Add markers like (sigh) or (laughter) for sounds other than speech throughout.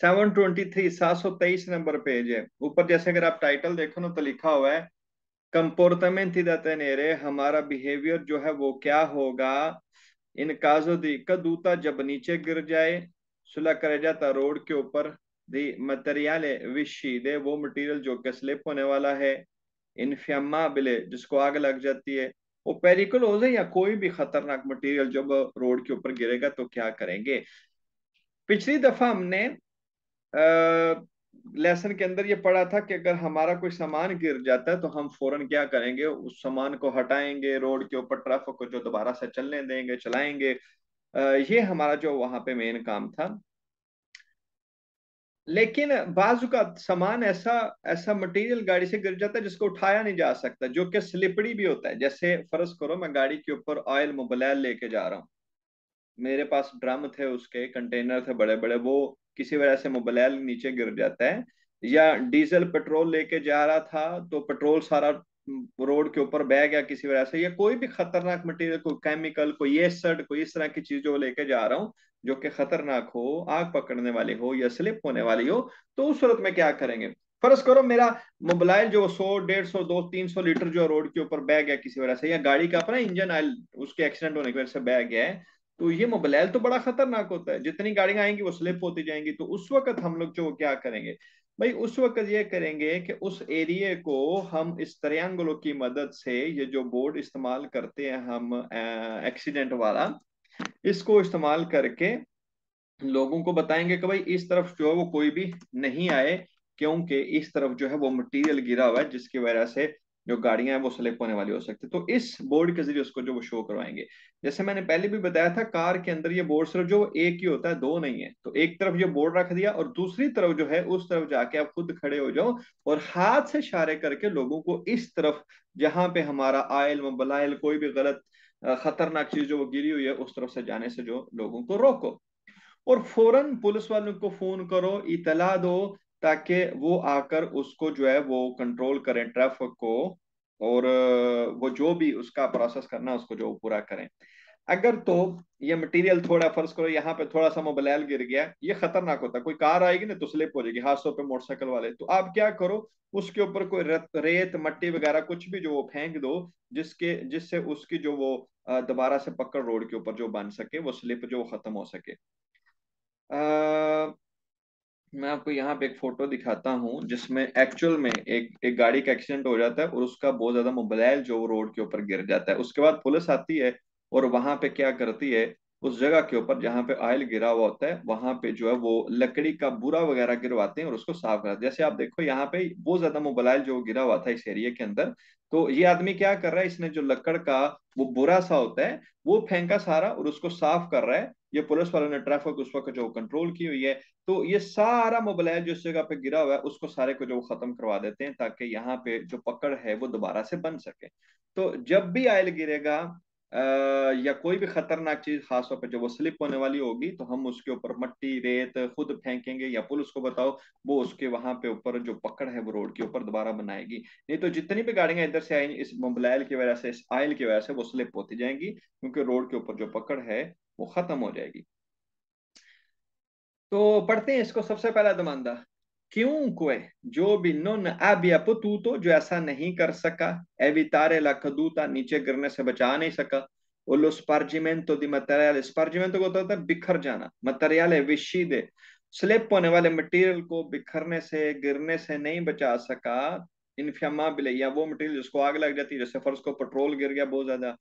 Seven twenty three सात सौ तेईस नंबर पेज है ऊपर जैसे अगर आप टाइटल देखो ना तो लिखा हुआ है कंपोर्टमेंट ही इदा नेरे हमारा बिहेवियर जो है वो क्या होगा इन काजो दी कदूता जब नीचे गिर जाए सुला करे जाता रोड के ऊपर दी मटेरियल विशी दे वो मटेरियल जो के स्लिप होने वाला है इन इनफ्यामा बिले जिसको आग लग जाती है वो पेरिकल हो जाए या कोई भी खतरनाक मटेरियल जब रोड के ऊपर गिरेगा तो क्या करेंगे पिछली दफा हमने लेसन के अंदर ये पढ़ा था कि अगर हमारा कोई सामान गिर जाता है तो हम फौरन क्या करेंगे उस सामान को हटाएंगे रोड के ऊपर ट्रैफिक को जो दोबारा से चलने देंगे चलाएंगे ये हमारा जो वहां पे मेन काम था लेकिन बाजू का सामान ऐसा ऐसा मटेरियल गाड़ी से गिर जाता है जिसको उठाया नहीं जा सकता जो कि स्लिपड़ी भी होता है जैसे फर्ज करो मैं गाड़ी के ऊपर ऑयल मोबलैल लेके जा रहा हूँ मेरे पास ड्रम थे उसके कंटेनर थे बड़े बड़े वो किसी वजह से मोबाइल नीचे गिर जाता है या डीजल पेट्रोल लेके जा रहा था तो पेट्रोल सारा रोड के ऊपर बह गया किसी वजह से या कोई भी खतरनाक मटेरियल कोई केमिकल कोई एसड कोई इस तरह की चीज जो लेके जा रहा हूँ जो कि खतरनाक हो आग पकड़ने वाली हो या स्लिप होने वाली हो तो उस सूरत में क्या करेंगे फर्ज करो मेरा मोबाइल जो सौ डेढ़ सौ दो तीन सौ लीटर जो रोड के ऊपर बह गया किसी वजह से या गाड़ी का अपना इंजन आयल उसके एक्सीडेंट होने की वजह से बह गया है तो ये मोबलैल तो बड़ा खतरनाक होता है जितनी गाड़ियां आएंगी वो स्लिप होती जाएंगी तो उस वक्त हम लोग जो क्या करेंगे भाई उस वक्त ये करेंगे कि उस एरिए को हम इस त्रियांगलों की मदद से ये जो बोर्ड इस्तेमाल करते हैं हम एक्सीडेंट वाला इसको इस्तेमाल करके लोगों को बताएंगे कि भाई इस तरफ जो है वो कोई भी नहीं आए क्योंकि इस तरफ जो है वो मटेरियल गिरा हुआ है जिसकी वजह से जो गाड़ियां हैं वो सेलेक्ट होने वाली हो सकती है तो इस बोर्ड के जरिए उसको जो वो शो करवाएंगे जैसे मैंने पहले भी बताया था कार के अंदर ये बोर्ड सिर्फ जो एक ही होता है दो नहीं है तो एक तरफ ये बोर्ड रख दिया और दूसरी तरफ जो है उस तरफ जाके आप खुद खड़े हो जाओ और हाथ से इशारे करके लोगों को इस तरफ जहां पे हमारा आयल बलायल कोई भी गलत खतरनाक चीज जो वो गिरी हुई है उस तरफ से जाने से जो लोगों को रोको और फौरन पुलिस वालों को फोन करो इतला दो ताकि वो आकर उसको जो है वो कंट्रोल करें ट्रैफिक को और वो जो भी उसका प्रोसेस करना उसको जो पूरा करें अगर तो ये मटेरियल थोड़ा फर्ज करो यहाँ पे थोड़ा सा मोबलैल गिर गया ये खतरनाक होता है कोई कार आएगी ना तो स्लिप हो जाएगी हादसों पे मोटरसाइकिल वाले तो आप क्या करो उसके ऊपर कोई रेत मट्टी वगैरह कुछ भी जो वो फेंक दो जिसके जिससे उसकी जो वो दोबारा से पकड़ रोड के ऊपर जो बन सके वो स्लिप जो खत्म हो सके अः मैं आपको यहाँ पे एक फोटो दिखाता हूँ जिसमें एक्चुअल में एक एक गाड़ी का एक्सीडेंट हो जाता है और उसका बहुत ज्यादा मोबाइल जो रोड के ऊपर गिर जाता है उसके बाद पुलिस आती है और वहां पे क्या करती है उस जगह के ऊपर जहाँ पे ऑयल गिरा हुआ होता है वहां पे जो है वो लकड़ी का बुरा वगैरह गिरवाते हैं और उसको साफ हैं जैसे आप देखो यहाँ पे बहुत ज्यादा मोबाइल जो गिरा हुआ था इस एरिया के अंदर तो ये आदमी क्या कर रहा है इसने जो लकड़ का वो बुरा सा होता है वो फेंका सारा और उसको साफ कर रहा है ये पुलिस वालों ने ट्रैफिक उस वक्त जो कंट्रोल की हुई है तो ये सारा मोबाइल जो इस जगह पे गिरा हुआ है उसको सारे को जो खत्म करवा देते हैं ताकि यहाँ पे जो पकड़ है वो दोबारा से बन सके तो जब भी आयल गिरेगा या कोई भी खतरनाक चीज खासतौर पर जब वो स्लिप होने वाली होगी तो हम उसके ऊपर मट्टी रेत खुद फेंकेंगे या पुलिस को बताओ वो उसके वहां पे ऊपर जो पकड़ है वो रोड के ऊपर दोबारा बनाएगी नहीं तो जितनी भी गाड़ियां इधर से आई इस मोबलाइल की वजह से इस आयल की वजह से वो स्लिप होती जाएंगी क्योंकि रोड के ऊपर जो पकड़ है वो खत्म हो जाएगी तो पढ़ते हैं इसको सबसे पहला दमानदा chiunque Giobbe non abbia potuto जो ऐसा नहीं कर सका evitare la caduta नीचे गिरने से बचा नहीं सका o lo spargimento di materiale spargimento को होता है बिखर जाना materiale viscide स्लिप होने वाले मटेरियल को बिखरने से गिरने से नहीं बचा सका इनफ्यामा बिले या वो मटेरियल जिसको आग लग जाती है जैसे फर्ज को पेट्रोल गिर गया बहुत ज्यादा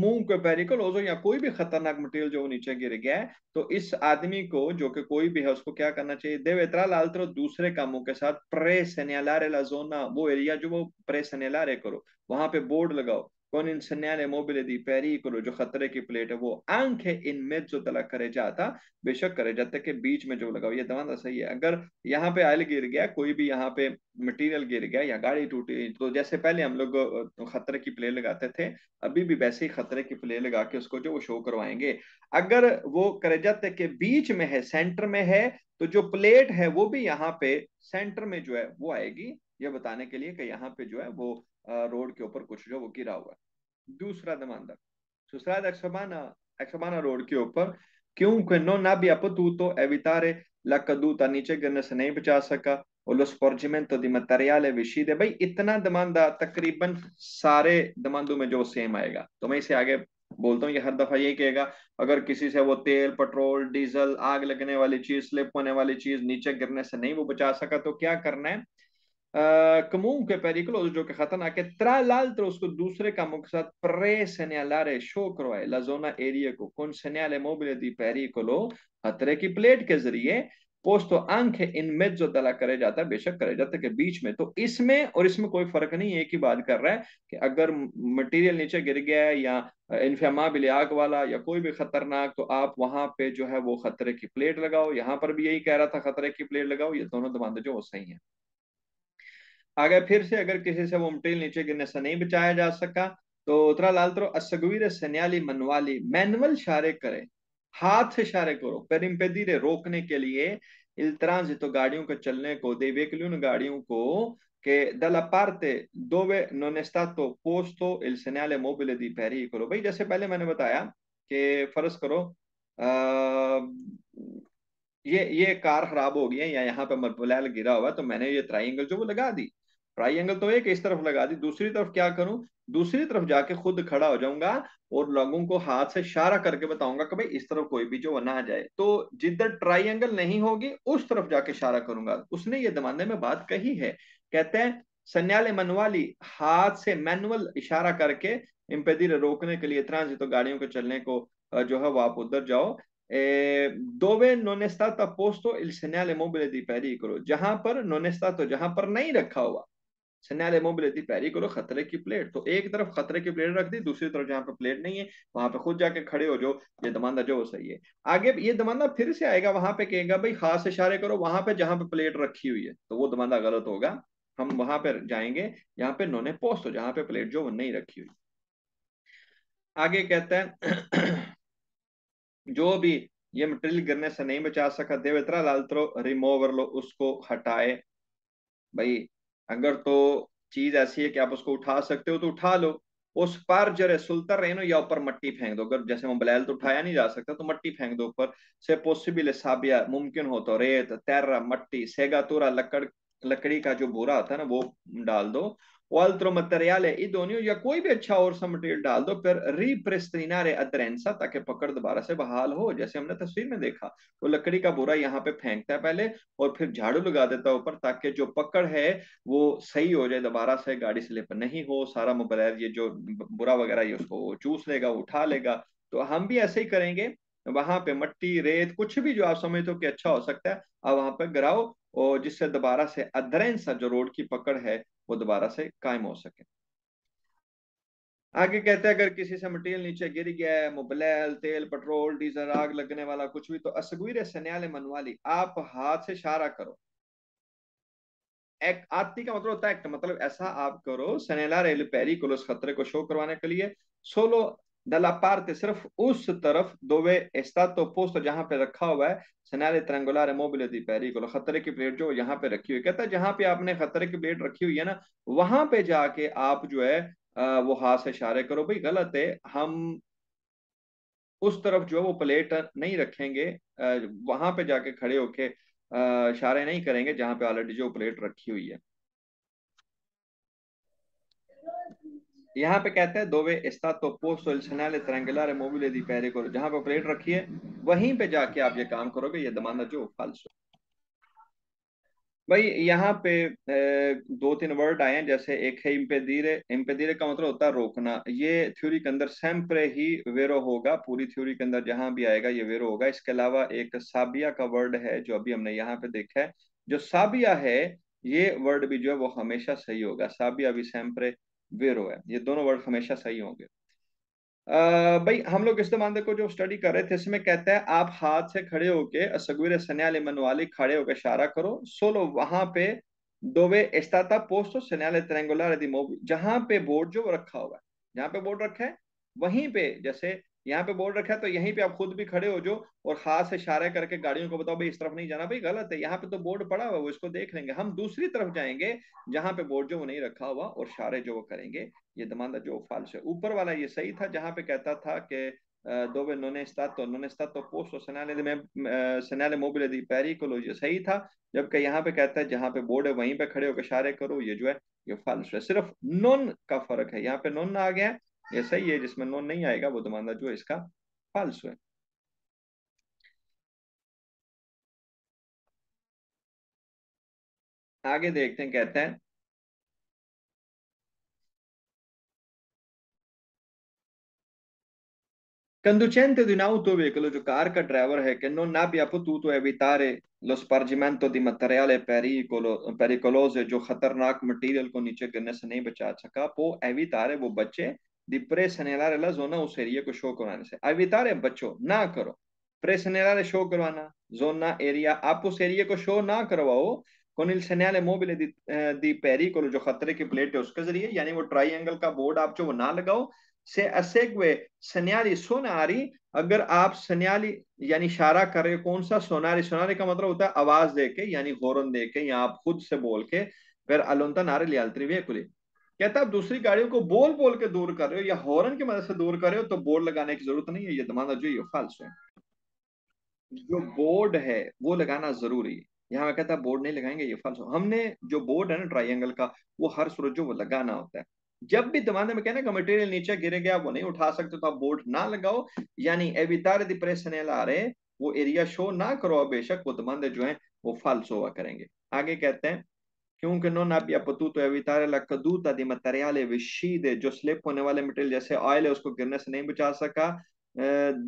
मुंह के पेरिकलोज हो या कोई भी खतरनाक मटेरियल जो नीचे गिर गया है तो इस आदमी को जो कि कोई भी है उसको क्या करना चाहिए देवेत्रा तरह तो दूसरे कामों के साथ प्रे सेनेलारे जोना वो एरिया जो वो प्रे सेनेलारे करो वहां पे बोर्ड लगाओ con insegnare mobile di pericolo जो खतरे की प्लेट है वो आंख है इनमें जो तला करे जाता बेशक करे जाता के बीच में जो लगा ये दवा सही है अगर यहाँ पे आयल गिर गया कोई भी यहाँ पे मटेरियल गिर गया या गाड़ी टूटी तो जैसे पहले हम लोग खतरे की प्लेट लगाते थे अभी भी वैसे ही खतरे की प्लेट लगा के उसको जो वो शो करवाएंगे अगर वो करजत के बीच में है सेंटर में है तो जो प्लेट है वो भी यहाँ पे सेंटर में जो है वो आएगी ये बताने के लिए कि यहाँ पे जो है वो रोड के ऊपर कुछ जो वो गिरा हुआ है दूसरा दमानदार सुसराद exomana, exomana रोड के ऊपर chiunque तू तो एवितारे लक दू ता नीचे गिरने से नहीं बचा सका और तो sporgimento di materiale viscide भाई इतना दमानदार तकरीबन सारे दमांदों में जो सेम आएगा तो मैं इसे आगे बोलता हूँ ये हर दफा यही कहेगा अगर किसी से वो तेल पेट्रोल डीजल आग लगने वाली चीज स्लिप होने वाली चीज नीचे गिरने से नहीं वो बचा सका तो क्या करना है Ah, comunque pericoloso giocatore che tra l'altro sco due abbiamo usato pre-segnalare sciocro è eh, la zona erico con segnale mobile di pericolo a tre की प्लेट के जरिए पोस्ट तो अंक है इनमें जो तला करे जाता है बेशक करे जाता है के बीच में तो इसमें और इसमें कोई फर्क नहीं है कि बात कर रहा है कि अगर मटेरियल नीचे गिर गया है या इनफेमा आग वाला या कोई भी खतरनाक तो आप वहां पे जो है वो खतरे की प्लेट लगाओ यहाँ पर भी यही कह रहा था खतरे की प्लेट लगाओ ये दोनों दमांदे जो वो सही है आगे फिर से अगर किसी से वो मटेरियल नीचे गिरने से नहीं बचाया जा सका तो उतरा लाल तरह असगवीर सन्याली मनवाली मैनुअल इशारे करे हाथ इशारे करो परिम्पेदीरे रोकने के लिए इल्तराज तो गाड़ियों के चलने को देवेकल्यून गाड़ियों को che दो parte dove non è stato posto il segnale mobile di करो भाई जैसे पहले मैंने बताया कि फर्ज करो आ, ये ये कार खराब हो गई है या यहाँ पे मरबुलैल गिरा हुआ तो मैंने ये ट्राइंगल जो वो लगा दी ट्राई एंगल तो एक इस तरफ लगा दी दूसरी तरफ क्या करूं दूसरी तरफ जाके खुद खड़ा हो जाऊंगा और लोगों को हाथ से इशारा करके बताऊंगा कि भाई इस तरफ कोई भी जो ना जाए तो जिधर ट्राई एंगल नहीं होगी उस तरफ जाके इशारा करूंगा उसने ये जमाने में बात कही है कहते हैं सन्याले मनवाली हाथ से मैनुअल इशारा करके इम्पेदिर रोकने के लिए इतना तो गाड़ियों के चलने को जो है वो आप उधर जाओ ए, दोवे नोनेस्ता पोस्तो इल सन्याले मोबिले दी पैरी करो जहां पर नोनेस्ता तो जहां पर नहीं रखा हुआ सिनेल मोबिलिटी पैरी करो खतरे की प्लेट तो एक तरफ खतरे की प्लेट रख दी दूसरी तरफ जहाँ पे प्लेट नहीं है वहां पे खुद जाके खड़े हो जो ये दमांदा जो सही है आगे ये दमांदा फिर से आएगा वहां पे कहेगा भाई खास इशारे करो वहां पे जहाँ पे प्लेट रखी हुई है तो वो दमांदा गलत होगा हम वहां पर जाएंगे यहाँ पे नोने पोस्ट हो जहाँ पे प्लेट जो वो नहीं रखी हुई आगे कहते हैं (clears throat) जो भी ये मटेरियल गिरने से नहीं बचा सका देवेतरा लाल रिमोवर लो उसको हटाए भाई अगर तो चीज ऐसी है कि आप उसको उठा सकते हो तो उठा लो उस पर जो है सुलतर ना या ऊपर मट्टी फेंक दो अगर जैसे बलैल तो उठाया नहीं जा सकता तो मट्टी फेंक दो ऊपर से पॉसिबल साबिया मुमकिन हो तो रेत तैरा मट्टी सेगा तोरा लकड़ लकड़ी का जो बोरा होता है ना वो डाल दो o altro materiale idoneo या कोई भी अच्छा और सा मटेरियल डाल दो फिर रिप्रेस्तिनारे अतरेंसा ताकि पकड़ दोबारा से बहाल हो जैसे हमने तस्वीर में देखा वो तो लकड़ी का बोरा यहाँ पे फेंकता है पहले और फिर झाड़ू लगा देता है ऊपर ताकि जो पकड़ है वो सही हो जाए दोबारा से गाड़ी स्लिप नहीं हो सारा मोबाइल ये जो बुरा वगैरह ये उसको चूस लेगा उठा लेगा तो हम भी ऐसे ही करेंगे वहां पे मट्टी रेत कुछ भी जो आप समझते हो कि अच्छा हो सकता है आप वहां पे गिराओ और जिससे दोबारा से अधरेंस जो रोड की पकड़ है वो दोबारा से कायम हो सके आगे कहते हैं अगर किसी से मटेरियल नीचे गिर गया है मोबलैल तेल पेट्रोल डीजल आग लगने वाला कुछ भी तो असगुर सन्याले मनवाली आप हाथ से इशारा करो एक आती का मतलब होता है मतलब ऐसा आप करो सनेला रेल पैरी को उस खतरे को शो करवाने के लिए सोलो dalla parte सिर्फ उस तरफ dove è stato जहां पे रखा हुआ है सनारे त्रंगुलार मोबिल दी पेरिकुल खतरे की प्लेट जो यहाँ पे रखी हुई कहता है जहां पे आपने खतरे की प्लेट रखी हुई है ना वहां पे जाके आप जो है वो हाथ से इशारे करो भाई गलत है हम उस तरफ जो है वो प्लेट नहीं रखेंगे वहां पे जाके खड़े होके इशारे नहीं करेंगे जहां पे ऑलरेडी जो प्लेट रखी हुई है यहाँ पे कहते हैं दोवे इस्ता तो posto il segnale triangolare mobile di pericolo जहाँ पे प्लेट रखिए वहीं पे जाके आप ये काम करोगे ये दमाना जो फालसो भाई यहाँ पे दो तीन वर्ड आए हैं जैसे एक है इम्पेदीरे इम्पेदीरे का मतलब होता है रोकना ये थ्योरी के अंदर सैम्प्रे ही वेरो होगा पूरी थ्योरी के अंदर जहां भी आएगा ये वेरो होगा इसके अलावा एक साबिया का वर्ड है जो अभी हमने यहाँ पे देखा है जो साबिया है ये वर्ड भी जो है वो हमेशा सही होगा साबिया भी सैम्प्रे वेरो है ये दोनों वर्ड हमेशा सही होंगे भाई हम लोग इस्तेमाल को जो स्टडी कर रहे थे इसमें कहते हैं आप हाथ से खड़े होके असगुर सन्याल मनवाली खड़े होकर इशारा करो सोलो वहां पे दोवे एस्ताता पोस्टो सन्याले त्रेंगुलर यदि जहां पे बोर्ड जो रखा हुआ है जहां पे बोर्ड रखा है वहीं पे जैसे यहाँ पे बोर्ड रखा है तो यहीं पे आप खुद भी खड़े हो जो और खास इशारे करके गाड़ियों को बताओ भाई इस तरफ नहीं जाना भाई गलत है यहाँ पे तो बोर्ड पड़ा हुआ वो इसको देख लेंगे हम दूसरी तरफ जाएंगे जहाँ पे बोर्ड जो वो नहीं रखा हुआ और इशारे जो वो करेंगे ये दमांदा जो फालस है ऊपर वाला ये सही था जहाँ पे कहता था कि दो बे è stato, non è stato ये सही था जबकि यहाँ पे कहता है जहाँ पे बोर्ड है वहीं पे खड़े होकर इशारे करो ये जो है ये फालस है सिर्फ नोन का फर्क है यहाँ पे नोन आ गया ये सही है जिसमें नॉन नहीं आएगा वो दुमांदा जो इसका फॉल्स है आगे देखते हैं कहते हैं कंदुचेंते दिनाउतो वेकलो जो कार का ड्राइवर है कि नो ना बिया पुतू तो एवितारे लो स्पर्जिमेंटो दी मटेरियल पेरिकोलो पेरिकोलोज जो खतरनाक मटेरियल को नीचे गिरने से नहीं बचा सका वो पो एवितारे वो बच्चे प्रेसनेलारे जोना उस एरिया को शो करवाने से अविता रे बच्चों ना करो प्रेसनेलारे शो करवाना जोना एरिया आप उस एरिया को शो ना करवाओ मोबिले दी, दी पेरिकोलो जो खतरे की प्लेट है उसके जरिए यानी वो ट्राइंगल का बोर्ड आप जो वो ना लगाओ से असेगवे सन्याली सोनारी अगर आप सन्याली यानी इशारा कर रहे कौन सा सोनारी सोनारी का मतलब होता है आवाज देके यानी हॉर्न देके या आप खुद से बोल के फिर अलोनता नारे लियाल्त्री वे कहता आप दूसरी गाड़ियों को बोल बोल के दूर कर रहे हो या हॉर्न की मदद से दूर कर रहे हो तो बोर्ड लगाने की जरूरत नहीं है ये तमाना जो ये फाल्स है जो बोर्ड है वो लगाना जरूरी है यहाँ मैं कहता बोर्ड नहीं लगाएंगे ये फाल्स हमने जो बोर्ड है ना ट्राइंगल का वो हर सूरज जो वो लगाना होता है जब भी जमाने में कहना मटेरियल नीचे गिरे गया वो नहीं उठा सकते तो आप बोर्ड ना लगाओ यानी एवितार डिप्रेशन आ रहे वो एरिया शो ना करो बेशक वो जमाने जो है वो फाल्स हुआ करेंगे आगे कहते हैं क्योंकि नो नोन आप तो अवितारे ला कदूता दी मटेरियल विशीद जो स्लिप होने वाले मटेरियल जैसे ऑयल है उसको गिरने से नहीं बचा सका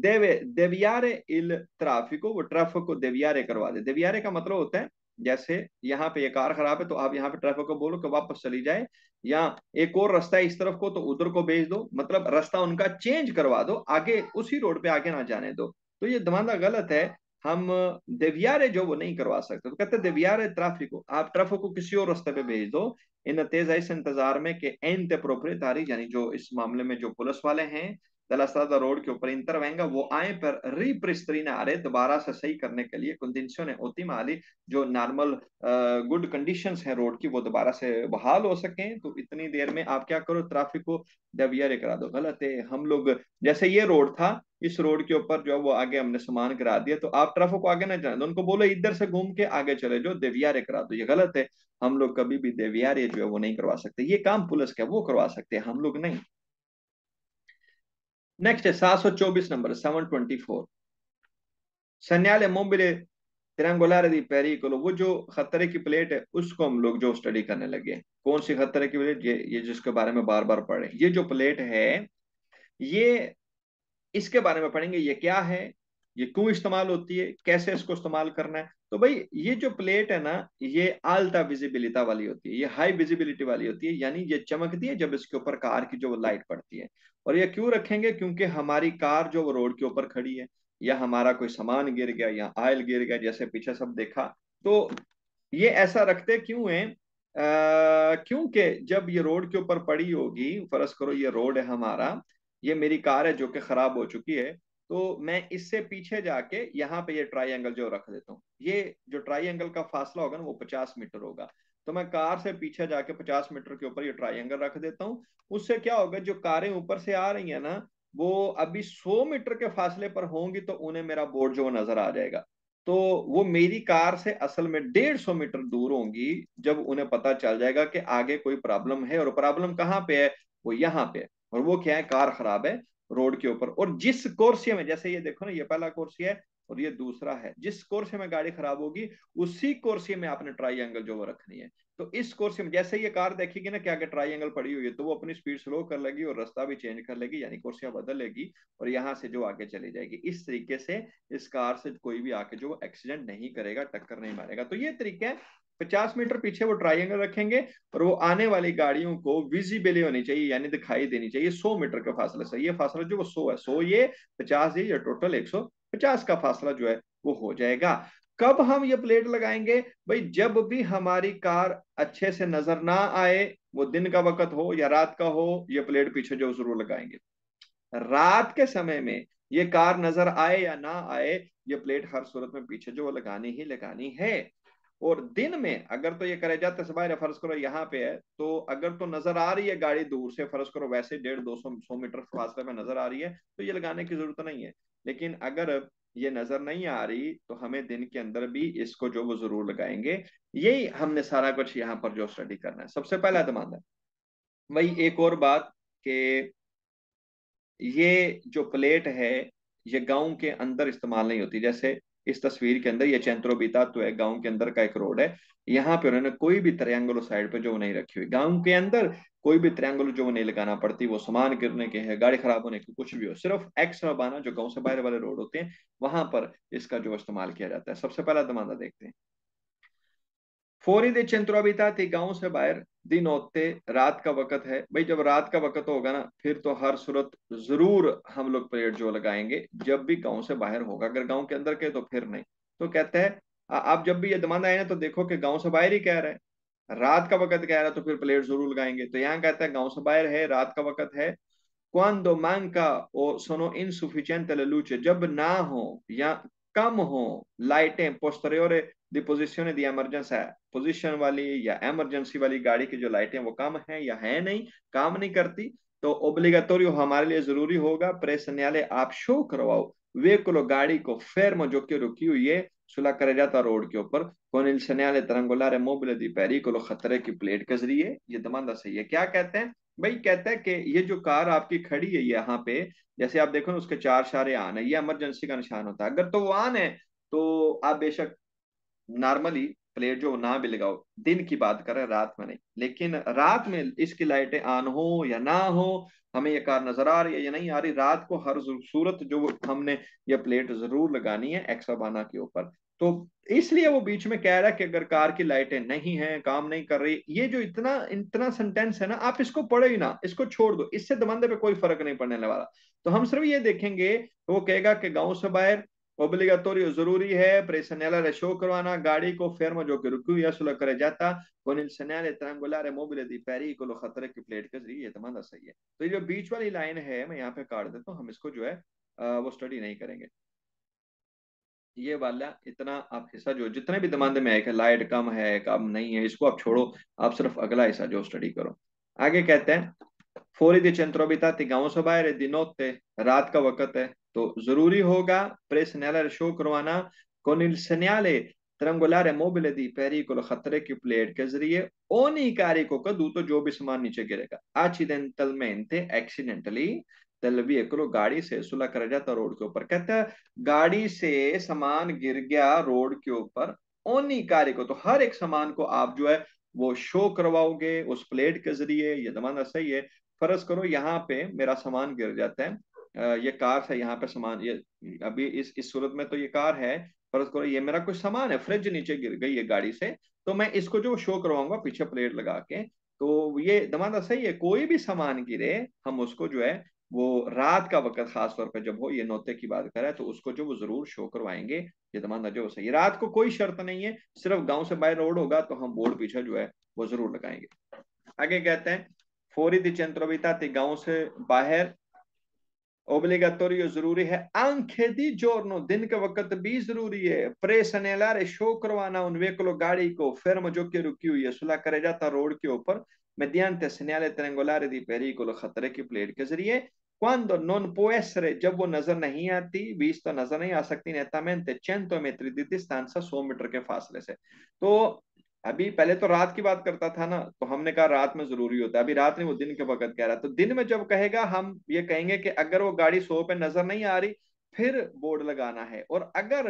देवे देवियारे इल ट्राफिको वो ट्रैफिक को देवियारे करवा दे देवियारे का मतलब होता है जैसे यहाँ पे ये कार खराब है तो आप यहाँ पे ट्रैफिक को बोलो कि वापस चली जाए या एक और रास्ता है इस तरफ को तो उधर को भेज दो मतलब रास्ता उनका चेंज करवा दो आगे उसी रोड पे आगे ना जाने दो तो ये धमांधा गलत है हम देवियारे जो वो नहीं करवा सकते तो कहते देवियारे ट्राफिको आप ट्रैफिक को किसी और रास्ते पे भेज दो इन तेजाइश इंतजार में कि एंत प्रोपरे तारी यानी जो इस मामले में जो पुलिस वाले हैं dall'strada रोड के ऊपर intervenga वो आए पर रहे दोबारा से सही करने के लिए ओती माली जो नॉर्मल गुड कंडीशंस है रोड की वो दोबारा से बहाल हो सके तो इतनी देर में आप क्या करो ट्रैफिक को डेवियर करा दो गलत है हम लोग जैसे ये रोड था इस रोड के ऊपर जो वो आगे हमने सामान करा दिया तो आप ट्रैफिक को आगे ना जाने दो तो उनको बोलो इधर से घूम के आगे चले जाओ देवियारे करा दो ये गलत है हम लोग कभी भी देवियारे जो है वो नहीं करवा सकते ये काम पुलिस का वो करवा सकते हैं हम लोग नहीं नेक्स्ट है सात सौ चौबीस नंबर सेवन ट्वेंटी फोर सन्याल मोबिले तिरंगोलार दी को वो जो खतरे की प्लेट है उसको हम लोग जो स्टडी करने लगे कौन सी खतरे की प्लेट ये ये जिसके बारे में बार बार पढ़े ये जो प्लेट है ये इसके बारे में पढ़ेंगे ये क्या है ये क्यों इस्तेमाल होती है कैसे इसको इस्तेमाल करना है तो भाई ये जो प्लेट है ना ये आलता विजिबिलिता वाली होती है ये हाई विजिबिलिटी वाली होती है यानी ये चमकती है जब इसके ऊपर कार की जो लाइट पड़ती है और ये क्यों रखेंगे क्योंकि हमारी कार जो रोड के ऊपर खड़ी है या हमारा कोई सामान गिर गया या आयल गिर गया जैसे पीछे सब देखा तो ये ऐसा रखते क्यों है क्योंकि जब ये रोड के ऊपर पड़ी होगी फर्ज करो ये रोड है हमारा ये मेरी कार है जो कि खराब हो चुकी है तो मैं इससे पीछे जाके यहाँ पे ये ट्राइंगल जो रख देता हूँ ये जो ट्राइंगल का फासला होगा ना वो पचास मीटर होगा तो मैं कार से पीछे जाके पचास मीटर के ऊपर ये ट्राइंगल रख देता हूँ उससे क्या होगा जो कारें ऊपर से आ रही है ना वो अभी सौ मीटर के फासले पर होंगी तो उन्हें मेरा बोर्ड जो नजर आ जाएगा तो वो मेरी कार से असल में डेढ़ सौ मीटर दूर होंगी जब उन्हें पता चल जाएगा कि आगे कोई प्रॉब्लम है और प्रॉब्लम कहाँ पे है वो यहाँ पे है और वो क्या है कार खराब है रोड के ऊपर और जिस कोर्स में जैसे ये देखो ना ये पहला कोर्स है और ये दूसरा है जिस कोर्स में गाड़ी खराब होगी उसी कोर्से में आपने एंगल जो वो रखनी है तो इस कोर्से में जैसे ये कार देखेगी ना क्या क्या एंगल पड़ी हुई है तो वो अपनी स्पीड स्लो कर लेगी और रास्ता भी चेंज कर लेगी यानी कोर्सिया बदल लेगी और यहाँ से जो आगे चली जाएगी इस तरीके से इस कार से कोई भी आके जो एक्सीडेंट नहीं करेगा टक्कर नहीं मारेगा तो ये तरीके पचास मीटर पीछे वो ट्राइंगल रखेंगे और वो आने वाली गाड़ियों को विजिबिली होनी चाहिए यानी दिखाई देनी चाहिए सौ मीटर के फासले से ये फासला जो वो सौ है सौ ये पचास ये टोटल एक सौ पचास का फासला जो है वो हो जाएगा कब हम ये प्लेट लगाएंगे भाई जब भी हमारी कार अच्छे से नजर ना आए वो दिन का वक्त हो या रात का हो ये प्लेट पीछे जो जरूर लगाएंगे रात के समय में ये कार नजर आए या ना आए ये प्लेट हर सूरत में पीछे जो लगानी ही लगानी है और दिन में अगर तो ये करे जाते फर्ज करो यहाँ पे है तो अगर तो नजर आ रही है गाड़ी दूर से फर्ज करो वैसे डेढ़ दो सौ सौ मीटर फासले में नजर आ रही है तो ये लगाने की जरूरत नहीं है लेकिन अगर ये नजर नहीं आ रही तो हमें दिन के अंदर भी इसको जो वो जरूर लगाएंगे यही हमने सारा कुछ यहाँ पर जो स्टडी करना है सबसे पहला तो है वही एक और बात कि ये जो प्लेट है ये गांव के अंदर इस्तेमाल नहीं होती जैसे इस तस्वीर के अंदर ये बीता तो है गांव के अंदर का एक रोड है यहाँ पे उन्होंने कोई भी त्रियांगुलो साइड पे जो नहीं रखी हुई गांव के अंदर कोई भी त्रियांगुलो जो नहीं लगाना पड़ती वो सामान गिरने के है गाड़ी खराब होने के कुछ भी हो सिर्फ एक्स रबाना बाना जो गाँव से बाहर वाले रोड होते हैं वहां पर इसका जो इस्तेमाल किया जाता है सबसे पहला दमादा देखते हैं फोरी दे चंद्रोबिता थी गांव से बाहर दिन होते रात का वक्त है भाई जब रात का वक्त होगा ना फिर तो हर सूरत जरूर हम लोग परेड जो लगाएंगे जब भी गांव से बाहर होगा अगर गांव के अंदर के तो फिर नहीं तो कहते हैं आप जब भी ये दमाना आए ना तो देखो कि गांव से बाहर ही कह रहे हैं रात का वक्त कह रहा है तो फिर प्लेट जरूर लगाएंगे तो यहाँ कहता है गांव से बाहर है रात का वक्त है दो मांग का ओ सोनो इनसुफिशियंट लूचे जब ना हो या कम हो लाइटें पोस्तरे दी पोजिशन दी एमरजेंस है पोजिशन वाली या एमरजेंसी वाली गाड़ी की जो लाइटें वो कम है या है नहीं काम नहीं करती तो ओब्लिगेटोरी हमारे लिए जरूरी होगा प्रेस न्यायालय आप शो करवाओ को गाड़ी को फेर्म जो कि रुकी हुई है सुला जाता रोड के ऊपर con il segnale triangolare mobile di खतरे की प्लेट के जरिए ये दमांदा सही है क्या कहते हैं भाई कहते हैं कि ये जो कार आपकी खड़ी है यहाँ पे जैसे आप देखो ना उसके चार शारे आन है ये इमरजेंसी का निशान होता है अगर तो वो आन है तो आप बेशक नॉर्मली प्लेट जो ना भी लगाओ दिन की बात करें रात में नहीं लेकिन रात में इसकी लाइटें ऑन हो या ना हो हमें ये कार नजर आ रही है या नहीं आ रही रात को हर सूरत जो हमने ये प्लेट जरूर लगानी है एक्साबाना के ऊपर तो इसलिए वो बीच में कह रहा है कि अगर कार की लाइटें नहीं है काम नहीं कर रही ये जो इतना इतना सेंटेंस है ना आप इसको पढ़ो ही ना इसको छोड़ दो इससे दबंदे पे कोई फर्क नहीं पड़ने वाला तो हम सिर्फ ये देखेंगे वो कहेगा कि गांव से बाहर Obrigatório जरूरी है para show करवाना गाड़ी को fermo जो que rucuia sulla carreggiata con il segnale triangolare mobile di pericolo खतरे की प्लेट के जरिए ये सही है तो ये जो बीच वाली लाइन है मैं यहाँ पे काट देता हूँ हम इसको जो है वो स्टडी नहीं करेंगे ये वाला इतना आप हिस्सा जो जितने भी दमांदे में है कि लाइट कम है कम नहीं है इसको आप छोड़ो आप सिर्फ अगला हिस्सा जो स्टडी करो आगे कहते हैं Fuori dei centri गाँव से बाहर notte, रात का वक्त है तो जरूरी होगा प्रेस न्यायालय शो करवाना कोनिल सन्याले segnale मोबिले दी दी को खतरे की प्लेट के जरिए ओनी को कदू तो जो भी सामान नीचे गिरेगा थे एक्सीडेंटली तलवी एकरो गाड़ी से सुलह कर जाता रोड के ऊपर कहते गाड़ी से सामान गिर गया रोड के ऊपर ओनी कार्य को तो हर एक सामान को आप जो है वो शो करवाओगे उस प्लेट के जरिए ये जमाना सही है फर्ज करो यहाँ पे मेरा सामान गिर जाता है ये कार है यहाँ पे सामान ये अभी इस इस सूरत में तो ये कार है फर्ज करो ये मेरा कुछ सामान है फ्रिज नीचे गिर गई है गाड़ी से तो मैं इसको जो शो करवाऊंगा पीछे प्लेट लगा के तो ये दमादा सही है कोई भी सामान गिरे हम उसको जो है वो रात का वक्त खास तौर पर जब हो ये नोते की बात करें तो उसको जो वो जरूर शो करवाएंगे ये दमादा जो सही रात को कोई शर्त नहीं है सिर्फ गांव से बाय रोड होगा तो हम बोर्ड पीछे जो है वो जरूर लगाएंगे आगे कहते हैं फोरी दिचंत्र बिताते गांव से बाहर ओबलेगा जरूरी है आंखे दी जोर नो दिन के वक्त भी जरूरी है प्रे सने लारे शो करवाना उन वेकलो गाड़ी को फिर मजो के रुकी हुई है सुला करे जाता रोड के ऊपर मेदियान ते सने तिरंगोलारे दी पेरी को खतरे की प्लेट के जरिए Cuando non puede जब वो नजर नहीं आती तो नजर नहीं आ सकती netamente 100 metri स्थान distanza 100 मीटर के फासले से तो अभी पहले तो रात की बात करता था ना तो हमने कहा रात में जरूरी होता है अभी रात नहीं वो दिन के वक्त कह रहा तो दिन में जब कहेगा हम ये कहेंगे कि अगर वो गाड़ी सो पे नजर नहीं आ रही फिर बोर्ड लगाना है और अगर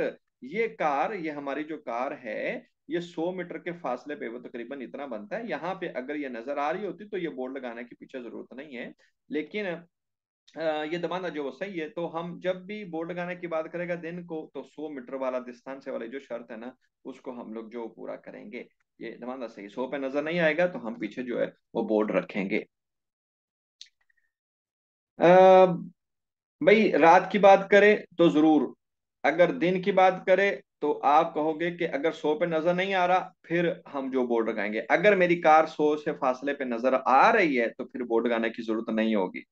ये कार ये हमारी जो कार है ये सौ मीटर के फासले पे वो तकरीबन तो इतना बनता है यहाँ पे अगर ये नजर आ रही होती तो ये बोर्ड लगाने की पीछे जरूरत नहीं है लेकिन ये दबाना जो सही है तो हम जब भी बोर्ड लगाने की बात करेगा दिन को तो 100 मीटर वाला डिस्टेंस वाली जो शर्त है ना उसको हम लोग जो पूरा करेंगे ये धमांदा सही सौ पे नजर नहीं आएगा तो हम पीछे जो है वो बोर्ड रखेंगे आ, भाई रात की बात करें तो जरूर अगर दिन की बात करें तो आप कहोगे कि अगर सौ पे नजर नहीं आ रहा फिर हम जो बोर्ड लगाएंगे अगर मेरी कार सौ से फासले पे नजर आ रही है तो फिर बोर्ड लगाने की जरूरत नहीं होगी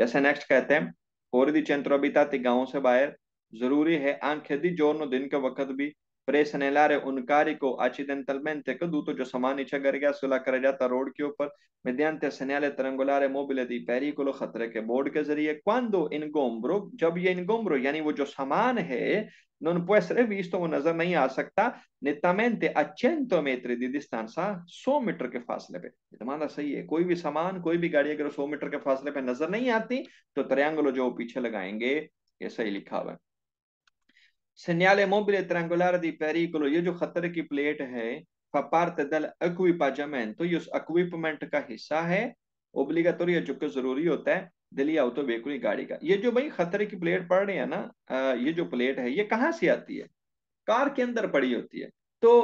जैसे नेक्स्ट कहते हैं कोरी दी चंत्रबिता गांव से बाहर जरूरी है आंखें दी जोर दिन के वक्त भी प्रेसने लारे उन कार्य को आचिडेंटलमेंटे कदु तो जो सामान नीचे गिर गया सुला कर जाता रोड के ऊपर मेडियंटे सनेले तरंगुलारे मोबिले दी पेरिकुलो खतरे के बोर्ड के जरिए क्वांडो इन गोम्ब्रो जब ये इन गोम्ब्रो यानी वो जो सामान है नॉन पुएस रे विस्तो वो नजर नहीं आ सकता नेतामेंटे अ चेंटो मीटर दी डिस्टेंस आ सौ मीटर के फासले पे ये तो माना सही है कोई भी सामान कोई भी गाड़ी अगर सौ मीटर के फासले पे नजर नहीं आती तो त्रियांगलो जो पीछे लगाएंगे ये सही लिखा हुआ है Señale móvil triangular di pericolo, ये जो खतरे की प्लेट है फपार्ट दल अक्विपाजमेंट ये उस अक्विपमेंट का हिस्सा है ओब्लिगेटोरी जो कि जरूरी होता है दिल्ली आओ तो बेकुली गाड़ी का ये जो भाई खतरे की प्लेट पड़ रही है ना ये जो प्लेट है ये कहाँ से आती है कार के अंदर पड़ी होती है तो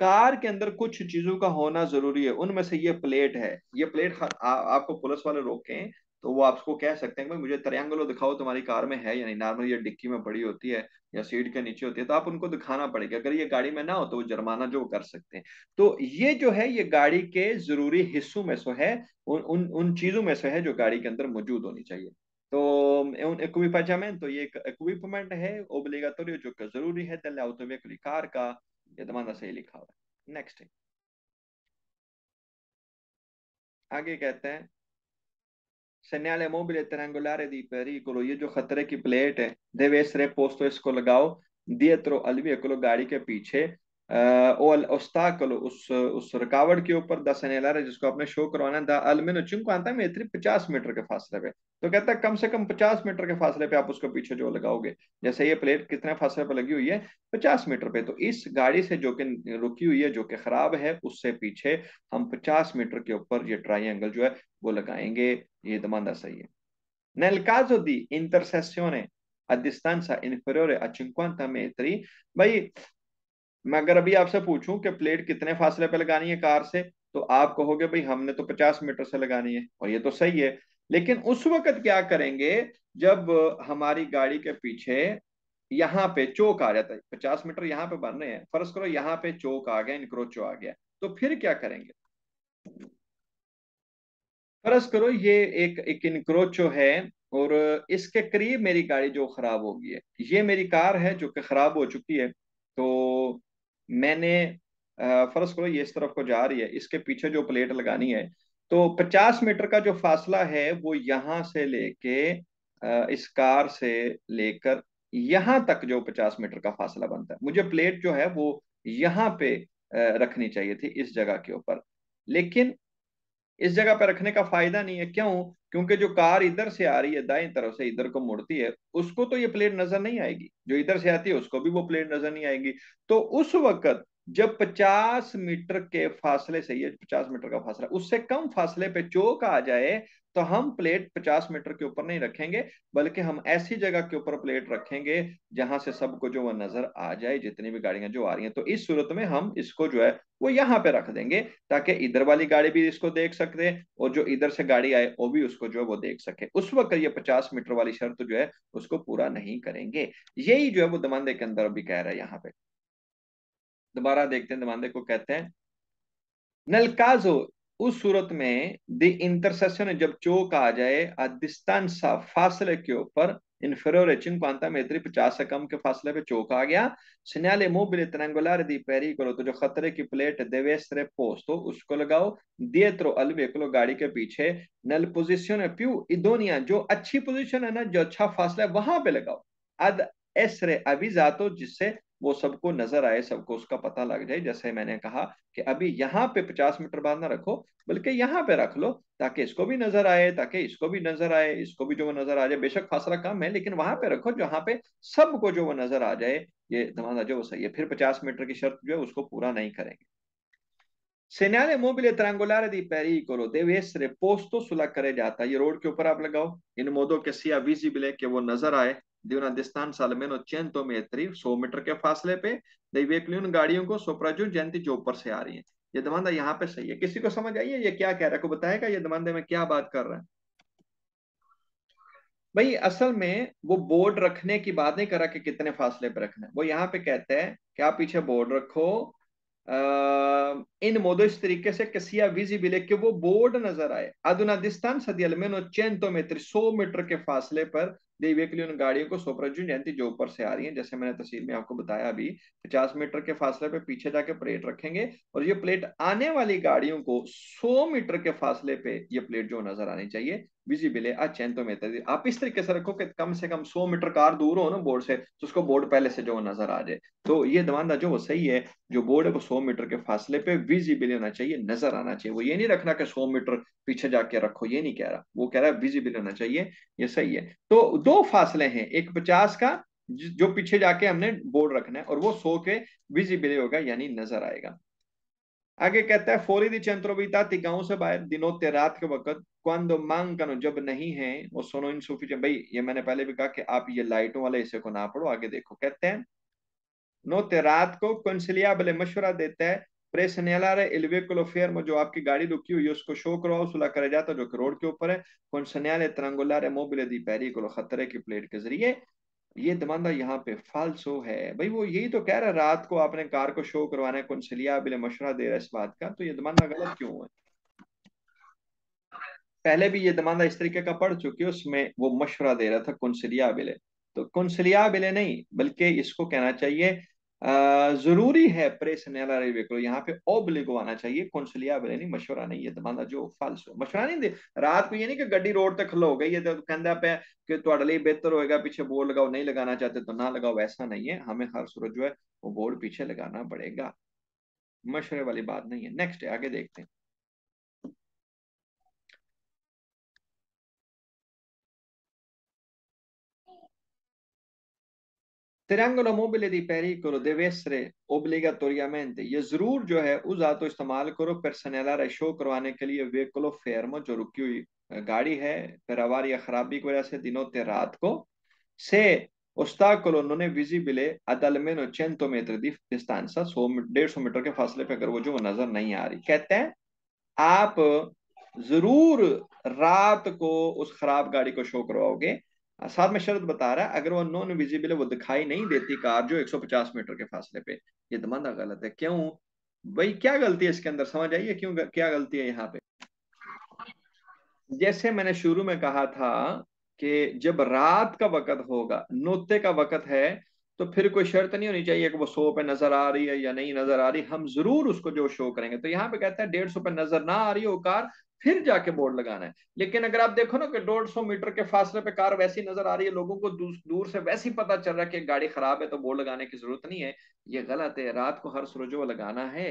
कार के अंदर कुछ चीजों का होना जरूरी है उनमें से ये प्लेट है ये प्लेट आ, आपको पुलिस वाले रोके तो वो आपको कह सकते हैं भाई मुझे त्रियांगलो दिखाओ तुम्हारी कार में है या नहीं नॉर्मली ये डिक्की में पड़ी होती है या सीट के नीचे होती है तो आप उनको दिखाना पड़ेगा अगर ये गाड़ी में ना हो तो जर्माना जो कर सकते हैं तो ये जो है ये गाड़ी के जरूरी हिस्सों में से है उन उन उन चीजों में से है जो गाड़ी के अंदर मौजूद होनी चाहिए तो उन तो ये एक इक्विपमेंट है ओब्लिगाटोरियो जो जरूरी है तो कार का ये दमाना सही लिखा हुआ है नेक्स्ट है आगे कहते हैं segnale mobile triangolare di pericolo, ये जो खतरे की प्लेट है देवेश रे पोस्तो इसको लगाओ दिए दियत्रो अलवी को गाड़ी के पीछे ओस्ताकल उस उस रुकावट के ऊपर दस है जिसको आपने शो करवाना द चिंको आता है मेत्री पचास मीटर के फासले पे तो कहता है कम से कम पचास मीटर के फासले पे आप उसको पीछे जो लगाओगे जैसे ये प्लेट कितने फासले पे लगी हुई है पचास मीटर पे तो इस गाड़ी से जो कि रुकी हुई है जो कि खराब है उससे पीछे हम पचास मीटर के ऊपर ये एंगल जो है वो लगाएंगे ये दमांदा सही है Nel the di intersezione a distanza inferiore a 50 भाई मैं अगर अभी आपसे पूछूं कि प्लेट कितने फासले पे लगानी है कार से तो आप कहोगे भाई हमने तो पचास मीटर से लगानी है और ये तो सही है लेकिन उस वक्त क्या करेंगे जब हमारी गाड़ी के पीछे यहाँ पे चौक आ जाता है पचास मीटर यहाँ पे बन रहे हैं फर्ज करो यहाँ पे चौक आ गया इनक्रोचो आ गया तो फिर क्या करेंगे फर्ज करो ये एक एक इनक्रोचो है और इसके करीब मेरी गाड़ी जो खराब हो गई है ये मेरी कार है जो कि खराब हो चुकी है तो मैंने फर्ज करो ये इस तरफ को जा रही है इसके पीछे जो प्लेट लगानी है तो 50 मीटर का जो फासला है वो यहां से लेके इस कार से लेकर यहां तक जो 50 मीटर का फासला बनता है मुझे प्लेट जो है वो यहां पे रखनी चाहिए थी इस जगह के ऊपर लेकिन इस जगह पर रखने का फायदा नहीं है क्यों क्योंकि जो कार इधर से आ रही है दाएं तरफ से इधर को मुड़ती है उसको तो ये प्लेट नजर नहीं आएगी जो इधर से आती है उसको भी वो प्लेट नजर नहीं आएगी तो उस वक्त जब 50 मीटर के फासले से ये 50 मीटर का फासला उससे कम फासले पे चौक आ जाए तो हम प्लेट 50 मीटर के ऊपर नहीं रखेंगे बल्कि हम ऐसी जगह के ऊपर प्लेट रखेंगे जहां से सबको जो वो नजर आ जाए जितनी भी गाड़ियां जो आ रही हैं तो इस सूरत में हम इसको जो है वो यहाँ पे रख देंगे ताकि इधर वाली गाड़ी भी इसको देख सकते और जो इधर से गाड़ी आए वो भी उसको जो है वो देख सके उस वक्त ये पचास मीटर वाली शर्त जो है उसको पूरा नहीं करेंगे यही जो है वो दमांदे के अंदर भी कह रहा है यहाँ पे दोबारा देखते हैं दमांदे को कहते हैं नलकाजो उस सूरत में द इंटरसेशन जब चोक आ जाए डिस्टेंस फासले के ऊपर इनफेरियर एचिंग क्वांटा मेत्री पचास से कम के फासले पे चोक आ गया सिनेले मोबिल त्रिंगुलर दी पेरी करो तो जो खतरे की प्लेट देवेस्त्रे पोस्ट हो तो उसको लगाओ दिए त्रो अलवे को गाड़ी के पीछे नल पोजिशन है प्यू इदोनिया जो अच्छी पोजिशन है ना जो अच्छा फासला है वहां पे लगाओ अद एसरे अभी जातो जिससे वो सबको नजर आए सबको उसका पता लग जाए जैसे मैंने कहा कि अभी यहाँ पे पचास मीटर बाद ना रखो बल्कि यहाँ पे रख लो ताकि इसको भी नजर आए ताकि इसको भी नजर आए इसको भी जो वो नजर आ जाए बेशक फासला कम है लेकिन वहां पे रखो जहाँ पे सबको जो वो नजर आ जाए ये धमाका जो वो सही है फिर पचास मीटर की शर्त जो है उसको पूरा नहीं करेंगे Segnale mobile triangolare di pericolo deve essere posto sulla carreggiata. Io road के ऊपर आप लगाओ in modo che sia visibile che वो नजर आए di una distanza almeno 100 metri, 100 metre के फासले पे dei veicoli उन गाड़ियों को सोप्राजुजेंती जो ऊपर से आ रही है ये दमांदा यहाँ पे सही है किसी को समझ आई है ये क्या कह रहा है को बताएगा ये दमांदे में क्या बात कर रहा है भाई असल में वो बोर्ड रखने की बात नहीं कर रहा कि कितने फासले पे रखना है वो यहाँ पे कहते हैं कि आप पीछे बोर्ड रखो इन मोदश तरीके से कसिया विजिबिले के वो बोर्ड नजर आए अदुना दिस्तान सदियल में चैंतो में सौ मीटर के फासले पर देवी के लिए उन गाड़ियों को सोप्रजुन जयंती जो ऊपर से आ रही है जैसे मैंने तस्वीर में आपको बताया अभी पचास मीटर के फासले पे पीछे जाके प्लेट रखेंगे और ये प्लेट आने वाली गाड़ियों को सौ मीटर के फासले पे ये प्लेट जो नजर आनी चाहिए विजिबल है आ तो मेहता आप इस तरीके से रखो कि कम से कम सौ मीटर कार दूर हो ना बोर्ड से तो उसको बोर्ड पहले से जो नजर आ जाए तो ये दवानदा जो वो सही है जो बोर्ड है वो सौ मीटर के फासले पे विजिबल होना चाहिए नजर आना चाहिए वो ये नहीं रखना कि सौ मीटर पीछे जाके रखो ये नहीं कह रहा वो कह रहा है विजिबल होना चाहिए ये सही है तो दो फासले हैं एक पचास का जो पीछे जाके हमने बोर्ड रखना है और वो सो के विजिबल होगा यानी नजर आएगा आगे कहता है फोरी दी चंत्रो बीताती गांव से बाहर दिनों ते रात के वक्त क्वांदो मांग कनो जब नहीं है वो सोनो इन सूफी भाई ये मैंने पहले भी कहा कि आप ये लाइटों वाले हिस्से को ना पढ़ो आगे देखो कहते हैं नो ते रात को कंसलिया भले मशवरा देता है प्रेस नेलारे एलवे क्लोफेयर में जो आपकी गाड़ी रुकी हुई है उसको शो करवाओ सुला करे जाता जो कि रोड के ऊपर है कौन सन्याले तरंगुल्लारे मोबिले दी पैरी को खतरे की प्लेट के जरिए ये दमांदा यहाँ पे फालसो है भाई वो यही तो कह रहा है रात को आपने कार को शो करवाना है कुंसलिया बिल मशरा दे रहा है इस बात का तो ये दमांदा गलत क्यों है पहले भी ये दमांदा इस तरीके का पढ़ चुके उसमें वो मशरा दे रहा था कुंसलिया बिले तो कुंसलिया बिले नहीं बल्कि इसको कहना चाहिए जरूरी है प्रेस रेवेको यहाँ पे ओब्लिगो आना चाहिए कौनसलिया नहीं मशुरा नहीं है दमाना तो जो फालसो मशुरा नहीं दे रात को ये नहीं कि गड्डी रोड तक खलो गई है तो कहना पे कि थोड़े लिए बेहतर होएगा पीछे बोर्ड लगाओ नहीं लगाना चाहते तो ना लगाओ ऐसा नहीं है हमें हर सूरज जो है वो बोर्ड पीछे लगाना पड़ेगा मशुरे वाली बात नहीं है नेक्स्ट आगे देखते हैं तिरंगुल मोबिले दी पैरी करो deve essere obbligatoriamente ये जरूर जो है उस आतो इस्तेमाल करो per segnalare शो करवाने के लिए veicolo fermo जो रुकी हुई गाड़ी है पैरावार या खराबी की वजह से दिनों रात को से ostacolo non è visibile ad almeno 100 metri di distanza metre के फासले पे अगर वो जो नजर नहीं आ रही कहते हैं आप जरूर रात को उस खराब गाड़ी को शो करवाओगे साथ में शर्त बता रहा है अगर वो नॉन विजिबल है वो दिखाई नहीं देती कार जो 150 मीटर के फासले पे ये तमादा तो गलत है क्यों भाई क्या गलती है इसके अंदर समझ आइए क्यों क्या गलती है यहाँ पे जैसे मैंने शुरू में कहा था कि जब रात का वक़्त होगा नोते का वक़्त है तो फिर कोई शर्त नहीं होनी चाहिए कि वो सौ पे नजर आ रही है या नहीं नजर आ रही हम जरूर उसको जो शो करेंगे तो यहाँ पे कहते हैं डेढ़ सौ पे नजर ना आ रही हो कार फिर जाके बोर्ड लगाना है लेकिन अगर आप देखो ना कि डेढ़ सौ मीटर के फासले पे कार वैसी नजर आ रही है लोगों को दूर से वैसी पता चल रहा है कि गाड़ी खराब है तो बोर्ड लगाने की जरूरत नहीं है ये गलत है रात को हर सरोजो लगाना है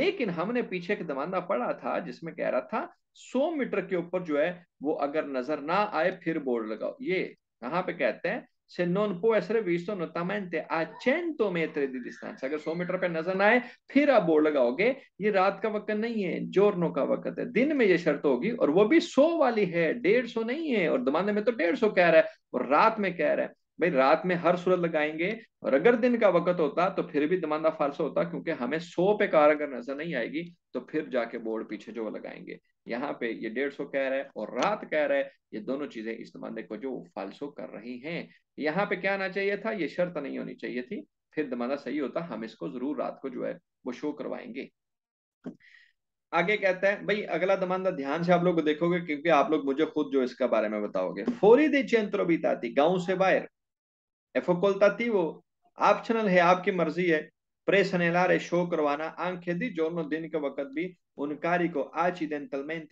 लेकिन हमने पीछे एक दमाना पढ़ा था जिसमें कह रहा था सौ मीटर के ऊपर जो है वो अगर नजर ना आए फिर बोर्ड लगाओ ये यहाँ पे कहते हैं se non può essere visto notammente a 100 metri di distanza अगर 100 मीटर पे नजर ना आए फिर आप बोर्ड लगाओगे ये रात का वक्त नहीं है जोरनों का वक्त है दिन में ये शर्त होगी और वो भी 100 वाली है 150 नहीं है और जमाने में तो 150 कह रहा है और रात में कह रहा है भाई रात में हर सूरत लगाएंगे और अगर दिन का वक्त होता तो फिर भी दमादा फालसा होता क्योंकि हमें सौ पे कारगर नजर नहीं आएगी तो फिर जाके बोर्ड पीछे जो लगाएंगे यहाँ पे ये डेढ़ सौ कह रहा है और रात कह रहा है ये दोनों चीजें इस दमादे को जो फालसो कर रही हैं यहाँ पे क्या आना चाहिए था ये शर्त नहीं होनी चाहिए थी फिर दमादा सही होता हम इसको जरूर रात को जो है वो शो करवाएंगे आगे कहता है भाई अगला दमानदा ध्यान से आप लोग देखोगे क्योंकि आप लोग मुझे खुद जो इसका बारे में बताओगे फोरी दे चेंत्रो बीताती गांव से बाहर एफ कोलतातीवो ऑप्शनल है आपकी मर्जी है प्रेस अनिलारे शो करवाना आंखें दी जोनो दिन के वक्त भी उन कारी को आज ही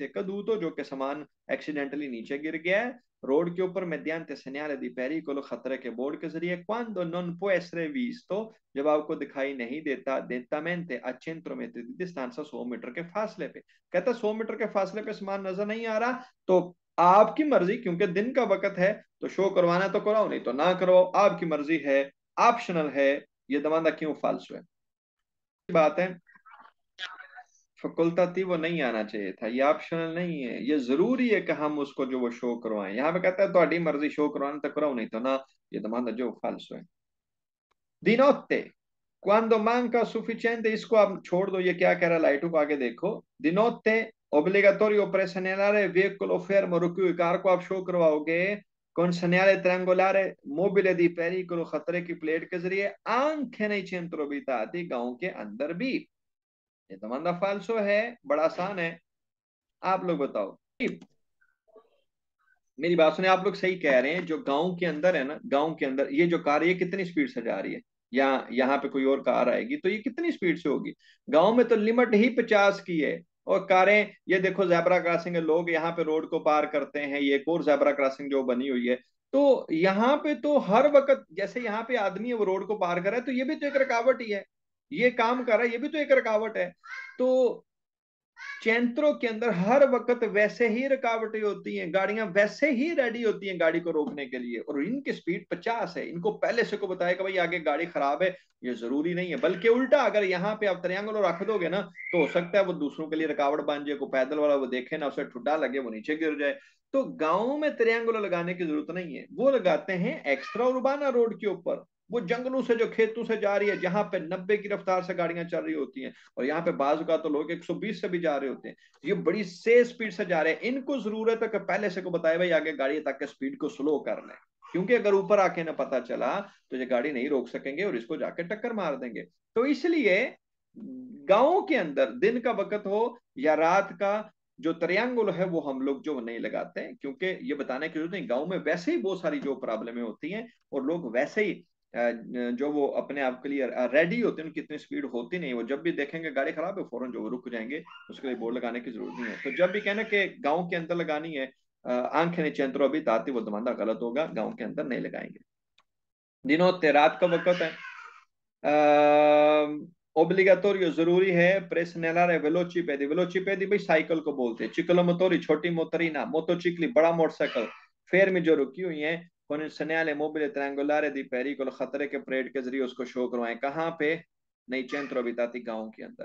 थे कदू तो जो के समान एक्सीडेंटली नीचे गिर गया है रोड के ऊपर में ते सन्याले दी पैरी को खतरे के बोर्ड के जरिए क्वान दो नॉन पोएसरे वीस तो जब आपको दिखाई नहीं देता देता मैन थे अचिंत्र में थे दिदी स्थान सौ मीटर के फासले पे कहता सौ मीटर के फासले पे समान नजर नहीं आ रहा तो आपकी मर्जी क्योंकि दिन का वक्त है तो शो करवाना तो कराओ नहीं तो ना करवाओ आपकी मर्जी है ऑप्शनल है ये दमादा क्यों फालसू है बात है फकुलता थी वो नहीं आना चाहिए था ये ऑप्शनल नहीं है ये जरूरी है कि हम उसको जो वो शो करवाएं यहाँ पे कहता है तो मर्जी शो करवाना तो कराओ नहीं तो ना ये दमादा जो फालसू है दिनोत्ते क्वांदो मांग का सुफिचेंट इसको आप छोड़ दो ये क्या कह रहा है लाइटू को आगे देखो दिनोत्ते obligatorio preseñalar vehículo fermo recuar को आप शो करवाओगे conseñale triangolare móvil de peligro खतरे की प्लेट के जरिए anche nei centro abitati गांव के अंदर भी ये तमंदा फालसो है बड़ा आसान है आप लोग बताओ मेरी बात सुने आप लोग सही कह रहे हैं जो गांव के अंदर है ना गांव के अंदर ये जो कार ये कितनी स्पीड से जा रही है या यहाँ पे कोई और कार आएगी तो ये कितनी स्पीड से होगी गांव में तो लिमिट ही पचास की है और कारें ये देखो जैबरा क्रॉसिंग है लोग यहाँ पे रोड को पार करते हैं ये एक और जैबरा क्रॉसिंग जो बनी हुई है तो यहाँ पे तो हर वक्त जैसे यहाँ पे आदमी है वो रोड को पार कर रहा है तो ये भी तो एक रुकावट ही है ये काम कर रहा है ये भी तो एक रुकावट है तो चैंत्रों के अंदर हर वक्त वैसे ही रुकावटें होती हैं गाड़ियां वैसे ही रेडी होती हैं गाड़ी को रोकने के लिए और इनकी स्पीड 50 है इनको पहले से को कि भाई आगे गाड़ी खराब है ये जरूरी नहीं है बल्कि उल्टा अगर यहाँ पे आप त्रियांगलो रख दोगे ना तो हो सकता है वो दूसरों के लिए रुकावट बन जाए को पैदल वाला वो देखे ना उसे ठुड्डा लगे वो नीचे गिर जाए तो गाँव में त्रियांगलो लगाने की जरूरत नहीं है वो लगाते हैं एक्स्ट्रा उर्बाना रोड के ऊपर वो जंगलों से जो खेतों से जा रही है जहां पे नब्बे की रफ्तार से गाड़ियां चल रही होती हैं और यहाँ पे बाज का तो लोग 120 से भी जा रहे होते हैं ये बड़ी से स्पीड से जा रहे हैं इनको जरूरत है कि पहले से को बताए भाई आगे गाड़ी ताकि स्पीड को स्लो कर लें क्योंकि अगर ऊपर आके ना पता चला तो ये गाड़ी नहीं रोक सकेंगे और इसको जाके टक्कर मार देंगे तो इसलिए गाँव के अंदर दिन का वक्त हो या रात का जो त्रियांगुल है वो हम लोग जो नहीं लगाते हैं क्योंकि ये बताने की जरूरत नहीं गाँव में वैसे ही बहुत सारी जो प्रॉब्लमें होती हैं और लोग वैसे ही जो वो अपने आप के लिए रेडी होते हैं उनकी इतनी स्पीड होती नहीं वो जब भी देखेंगे गाड़ी खराब है फौरन जो रुक जाएंगे उसके लिए बोर्ड लगाने की जरूरत नहीं है तो जब भी कहना कि गाँव के अंदर लगानी है आंखें नहीं अंतर अभी ताती वो दमादा गलत होगा गाँव के अंदर नहीं लगाएंगे दिनों तेरात का वक्त है ओब्लिगेटोरियो जरूरी है प्रेस प्रेसनेलारे वेलोचिपेदी वेलोचिपेदी भाई साइकिल को बोलते हैं चिकलो मोतोरी छोटी ना मोतो चिकली बड़ा मोटरसाइकिल फेयर में जो रुकी हुई है con il segnale mobile triangolare पैरी pericolo खतरे के परेड के जरिए उसको शो करवाएं कहाँ पे नई चैंत्रो अभिताती गाँव के अंदर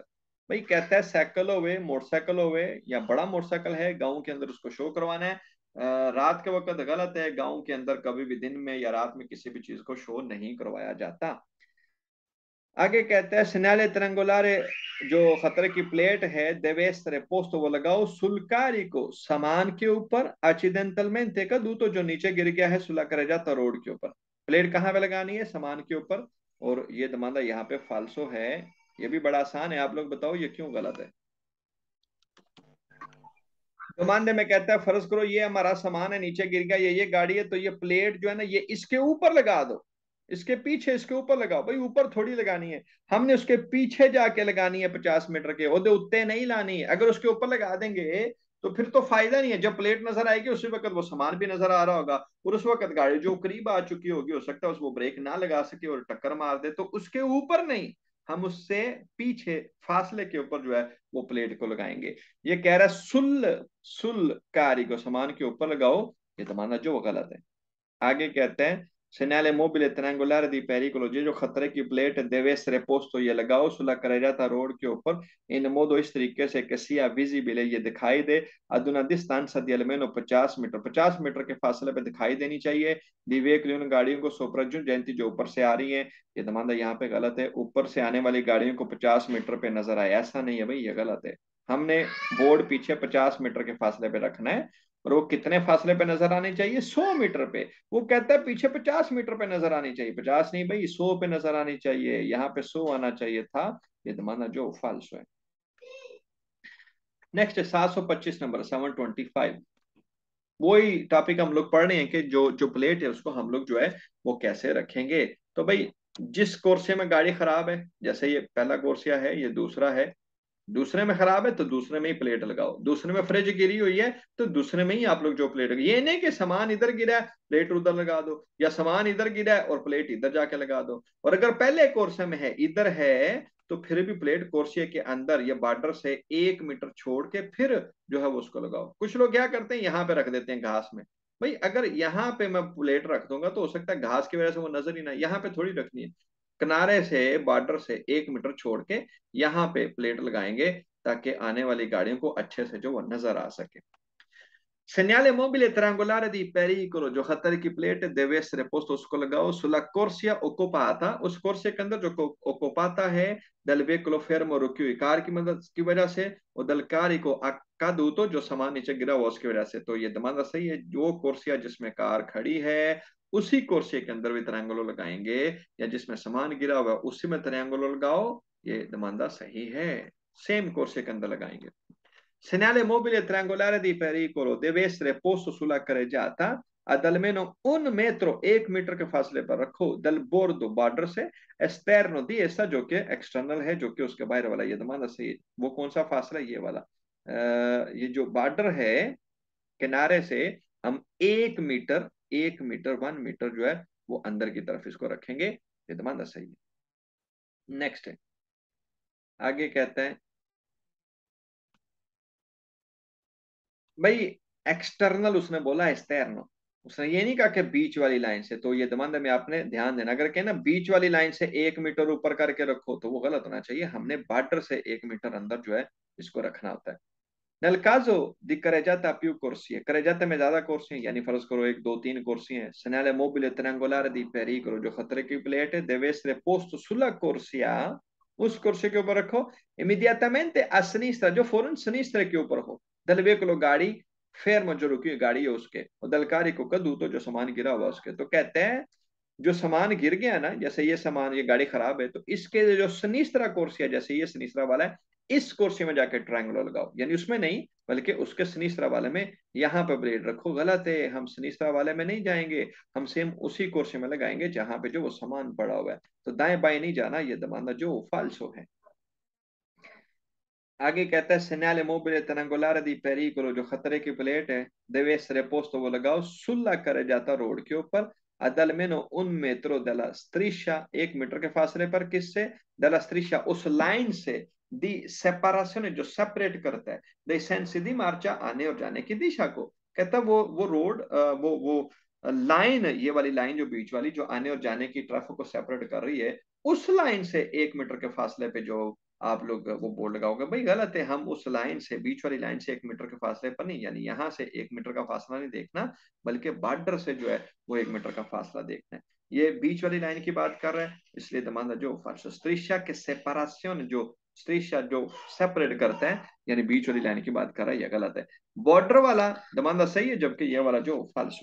भाई कहता है साइकिल होवे मोटरसाइकिल होवे या बड़ा मोटरसाइकिल है गाँव के अंदर उसको शो करवाना है रात के वक्त गलत है गाँव के अंदर कभी भी दिन में या रात में किसी भी चीज को शो नहीं करवाया जाता आगे कहते हैं सुनहले तिरंगुलारे जो खतरे की प्लेट है देवेस्त्र पोस्ट वो लगाओ सुलकारी को सामान के ऊपर अचिदेंतल में देखा दू तो जो नीचे गिर गया है सुला करे जाता रोड के ऊपर प्लेट कहाँ पे लगानी है सामान के ऊपर और ये दमांदा यहाँ पे फालसो है ये भी बड़ा आसान है आप लोग बताओ ये क्यों गलत है दमांदे में कहता है फर्ज करो ये हमारा सामान है नीचे गिर गया ये ये गाड़ी है तो ये प्लेट जो है ना ये इसके ऊपर लगा दो इसके पीछे इसके ऊपर लगाओ भाई ऊपर थोड़ी लगानी है हमने उसके पीछे जाके लगानी है पचास मीटर के होते उत्ते नहीं लानी है अगर उसके ऊपर लगा देंगे तो फिर तो फायदा नहीं है जब प्लेट नजर आएगी उसी वक्त वो सामान भी नजर आ रहा होगा और उस वक्त गाड़ी जो करीब आ चुकी होगी हो सकता है वो ब्रेक ना लगा सके और टक्कर मार दे तो उसके ऊपर नहीं हम उससे पीछे फासले के ऊपर जो है वो प्लेट को लगाएंगे ये कह रहा है सुल सुल कारी को सामान के ऊपर लगाओ ये जमाना तो जो गलत है आगे कहते हैं Segnale mobile e triangolare di pericolo ये जो खतरे की प्लेट देवेश रेपोस तो ये लगाओ सुला करेजाता रोड के ऊपर इन मोदो इस तरीके से कि सिया विजिबल है ये दिखाई दे अदुना दिस्तान सदियलमेनो 50 मीटर 50 मीटर के फासले पे दिखाई देनी चाहिए विवेक लियोन गाड़ियों को सोप्रजुन जयंती जो ऊपर से आ रही है ये तमादा यहाँ पे गलत है ऊपर से आने वाली गाड़ियों को पचास मीटर पे नजर आए ऐसा नहीं है भाई ये गलत है हमने बोर्ड पीछे पचास मीटर के फासले पे रखना है और वो कितने फासले पे नजर आने चाहिए सौ मीटर पे वो कहता है पीछे पचास मीटर पे नजर आनी चाहिए पचास नहीं भाई सौ पे नजर आनी चाहिए यहाँ पे सौ आना चाहिए था ये तो माना जो फालसो है नेक्स्ट सात सौ पच्चीस नंबर सेवन ट्वेंटी फाइव वही टॉपिक हम लोग पढ़ रहे हैं कि जो जो प्लेट है उसको हम लोग जो है वो कैसे रखेंगे तो भाई जिस कोर्से में गाड़ी खराब है जैसे ये पहला कोर्सिया है ये दूसरा है दूसरे में खराब है तो दूसरे में ही प्लेट लगाओ दूसरे में फ्रिज गिरी हुई है तो दूसरे में ही आप लोग जो प्लेट ये नहीं कि सामान इधर गिरा है प्लेट उधर लगा दो या सामान इधर गिरा है और प्लेट इधर जाके लगा दो और अगर पहले कोर्से में है इधर है तो फिर भी प्लेट कोर्सिया के अंदर या बॉर्डर से एक मीटर छोड़ के फिर जो है वो उसको लगाओ कुछ लोग क्या करते हैं यहाँ पे रख देते हैं घास में भाई अगर यहाँ पे मैं प्लेट रख दूंगा तो हो सकता है घास की वजह से वो नजर ही ना यहाँ पे थोड़ी रखनी है किनारे से बॉर्डर से एक मीटर छोड़ के यहाँ पे प्लेट लगाएंगे ताकि आने वाली गाड़ियों को अच्छे से जो वो नजर आ सके मोबिले Segnale दी triangolare करो जो खतर की प्लेट देवेस रेपोस्ट उसको लगाओ सुला कोर्सिया ओकोपाता उस कोर्से के अंदर जो ओकोपाता है दलवे वेकलो फेरमो रुकी हुई कार की मदद की वजह से और दलकारी को अक्का दू तो जो सामान नीचे गिरा हुआ उसकी वजह से तो ये दमादा सही है जो कोर्सिया जिसमें कार खड़ी है उसी कोर्सिया के अंदर भी त्रियांगुलो लगाएंगे या जिसमें समान गिरा हुआ उसी में त्रियांगुलो लगाओ ये दमांदा सही है सेम कोर्सिया के अंदर लगाएंगे Segnale mobile triangolare di pericolo deve essere posto sulla carreggiata ad almeno उन मेत्रो एक मीटर के फासले पर रखो दल बोर दो बॉर्डर से एस्टर्नो दी ऐसा जो के एक्सटर्नल है जो कि उसके बाहर वाला ये दमाना सही वो कौन सा फासला ये वाला आ, ये जो बॉर्डर है किनारे से हम एक मीटर एक मीटर वन मीटर जो है वो अंदर की तरफ इसको रखेंगे ये दमादा तो सही है नेक्स्ट है आगे कहते हैं भाई एक्सटर्नल उसने बोला एक्सटर्नल उसने ये नहीं कहा कि बीच वाली लाइन से तो ये दमादा तो में आपने ध्यान देना अगर कहना बीच वाली लाइन से एक मीटर ऊपर करके रखो तो वो गलत होना चाहिए हमने बार्डर से एक मीटर अंदर जो है इसको रखना होता है नल caso di प्यू कुर्सी करे जाते में ज्यादा कुर्सी यानी फर्ज करो एक दो तीन कुर्सी हैं segnale mobile दी पेरी करो जो खतरे की प्लेट है देवेस रे पोस्ट sulla corsia उस कुर्सी के ऊपर रखो immediatamente a जो फौरन sinistra के ऊपर हो दल वेकलो गाड़ी फेर में जो रुकी गाड़ी है उसके और दलकारी को कदू तो जो सामान गिरा हुआ उसके तो कहते हैं जो सामान गिर गया ना जैसे ये सामान ये गाड़ी खराब है तो इसके जो सनीसरा है जैसे ये सनिस्त्रा वाला है इस कुर्सी में जाके ट्रायंगुलर लगाओ यानी उसमें नहीं बल्कि उसके सनीसरा वाले में यहाँ पे ब्लेड रखो गलत है हम सनीसरा वाले में नहीं जाएंगे हम सेम उसी कुर्सी में लगाएंगे जहां पे जो वो सामान पड़ा हुआ है तो दाएं बाएं नहीं जाना ये दमाना जो फालसो है आगे कहता है सन्याले मोबिले तनंगोलार दी पैरी करो जो खतरे की प्लेट है देवे सरे पोस्त वो लगाओ सुल्ला करे जाता रोड के ऊपर अदल में उन मेत्रो दला स्त्रीशा एक मीटर के फासले पर किससे दला स्त्रीशा उस लाइन से दी सेपरेशन जो सेपरेट करता है द सेंस दी मार्चा आने और जाने की दिशा को कहता वो वो रोड वो वो लाइन ये वाली लाइन जो बीच वाली जो आने और जाने की ट्रैफिक को सेपरेट कर रही है उस लाइन से एक मीटर के फासले पे जो आप लोग वो बोर्ड लगाओगे भाई गलत है हम उस लाइन से बीच वाली लाइन से एक मीटर के फासले पर नहीं यानी यहाँ से एक मीटर का फासला नहीं देखना बल्कि बॉर्डर से जो है वो एक मीटर का फासला देखना है ये बीच वाली लाइन की बात कर रहे हैं इसलिए दमांदा तो जो फर्श तो के सेपरेशन जो श्लेषा जो सेपरेट करते हैं यानी बीच वाली लाइन की बात कर रहा है यह गलत है बॉर्डर वाला दमांदा सही है जबकि यह वाला जो फाल्स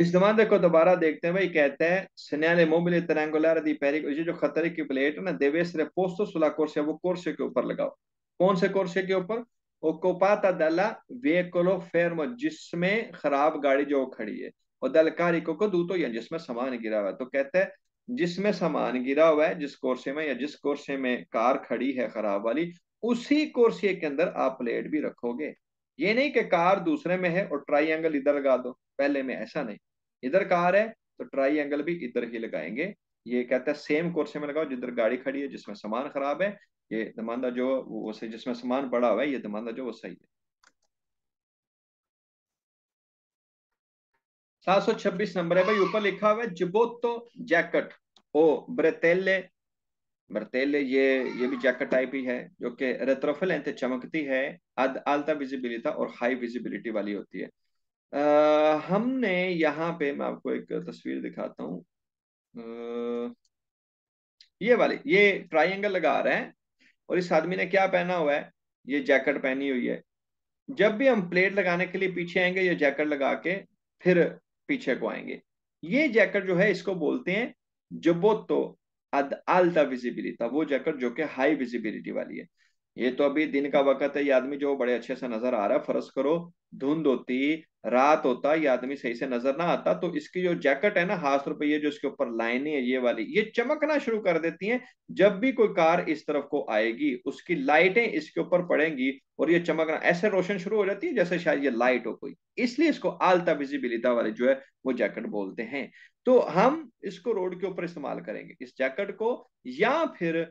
इस दमांदे को दोबारा देखते हैं भाई कहते हैं स्नेले मोबिले तरंगुलर दी पेरिक ये जो खतरे की प्लेट है ना देवेश रे पोस्टो सुला कोर्से वो कोर्से के ऊपर लगाओ कौन से कोर्से के ऊपर ओकोपाता दला वेकोलो फेरमो जिसमें खराब गाड़ी जो खड़ी है और दलकारी को दूतो या जिसमें सामान गिरा हुआ है तो कहते हैं जिसमें सामान गिरा हुआ है जिस कोर्से में या जिस कोर्से में कार खड़ी है खराब वाली उसी कोर्से के अंदर आप प्लेट भी रखोगे ये नहीं कि कार दूसरे में है और ट्राइंगल इधर लगा दो पहले में ऐसा नहीं इधर कार है तो एंगल भी इधर ही लगाएंगे ये कहता है सेम कोर्से में लगाओ जिधर गाड़ी खड़ी है जिसमें सामान खराब है ये दमांदा जो वो सही जिसमें सामान बड़ा हुआ है ये दमांदा जो वो सही है 726 नंबर है भाई ऊपर लिखा हुआ है जिबोतो जैकेट ओ ब्रेतेले ब्रेतेले ये ये भी जैकेट टाइप ही है जो कि रेट्रोफिल एंथे चमकती है अद आल्टा विजिबिलिटी और हाई विजिबिलिटी वाली होती है आ, हमने यहाँ पे मैं आपको एक तस्वीर दिखाता हूँ ये वाली ये ट्राइंगल लगा रहे हैं और इस आदमी ने क्या पहना हुआ है ये जैकेट पहनी हुई है जब भी हम प्लेट लगाने के लिए पीछे आएंगे ये जैकेट लगा के फिर पीछे को आएंगे ये जैकेट जो है इसको बोलते हैं जबोतो तो आलता विजिबिलिटा वो जैकेट जो कि हाई विजिबिलिटी वाली है ये तो अभी दिन का वक्त है ये आदमी जो बड़े अच्छे से नजर आ रहा है फर्ज करो धुंध होती रात होता ये आदमी सही से नजर ना आता तो इसकी जो जैकेट है ना खास तौर पर ये जो इसके ऊपर लाइनें है ये वाली ये चमकना शुरू कर देती हैं जब भी कोई कार इस तरफ को आएगी उसकी लाइटें इसके ऊपर पड़ेंगी और ये चमकना ऐसे रोशन शुरू हो जाती है जैसे शायद ये लाइट हो कोई इसलिए इसको आलता विजिबिलिता वाले जो है वो जैकेट बोलते हैं तो हम इसको रोड के ऊपर इस्तेमाल करेंगे इस जैकेट को या फिर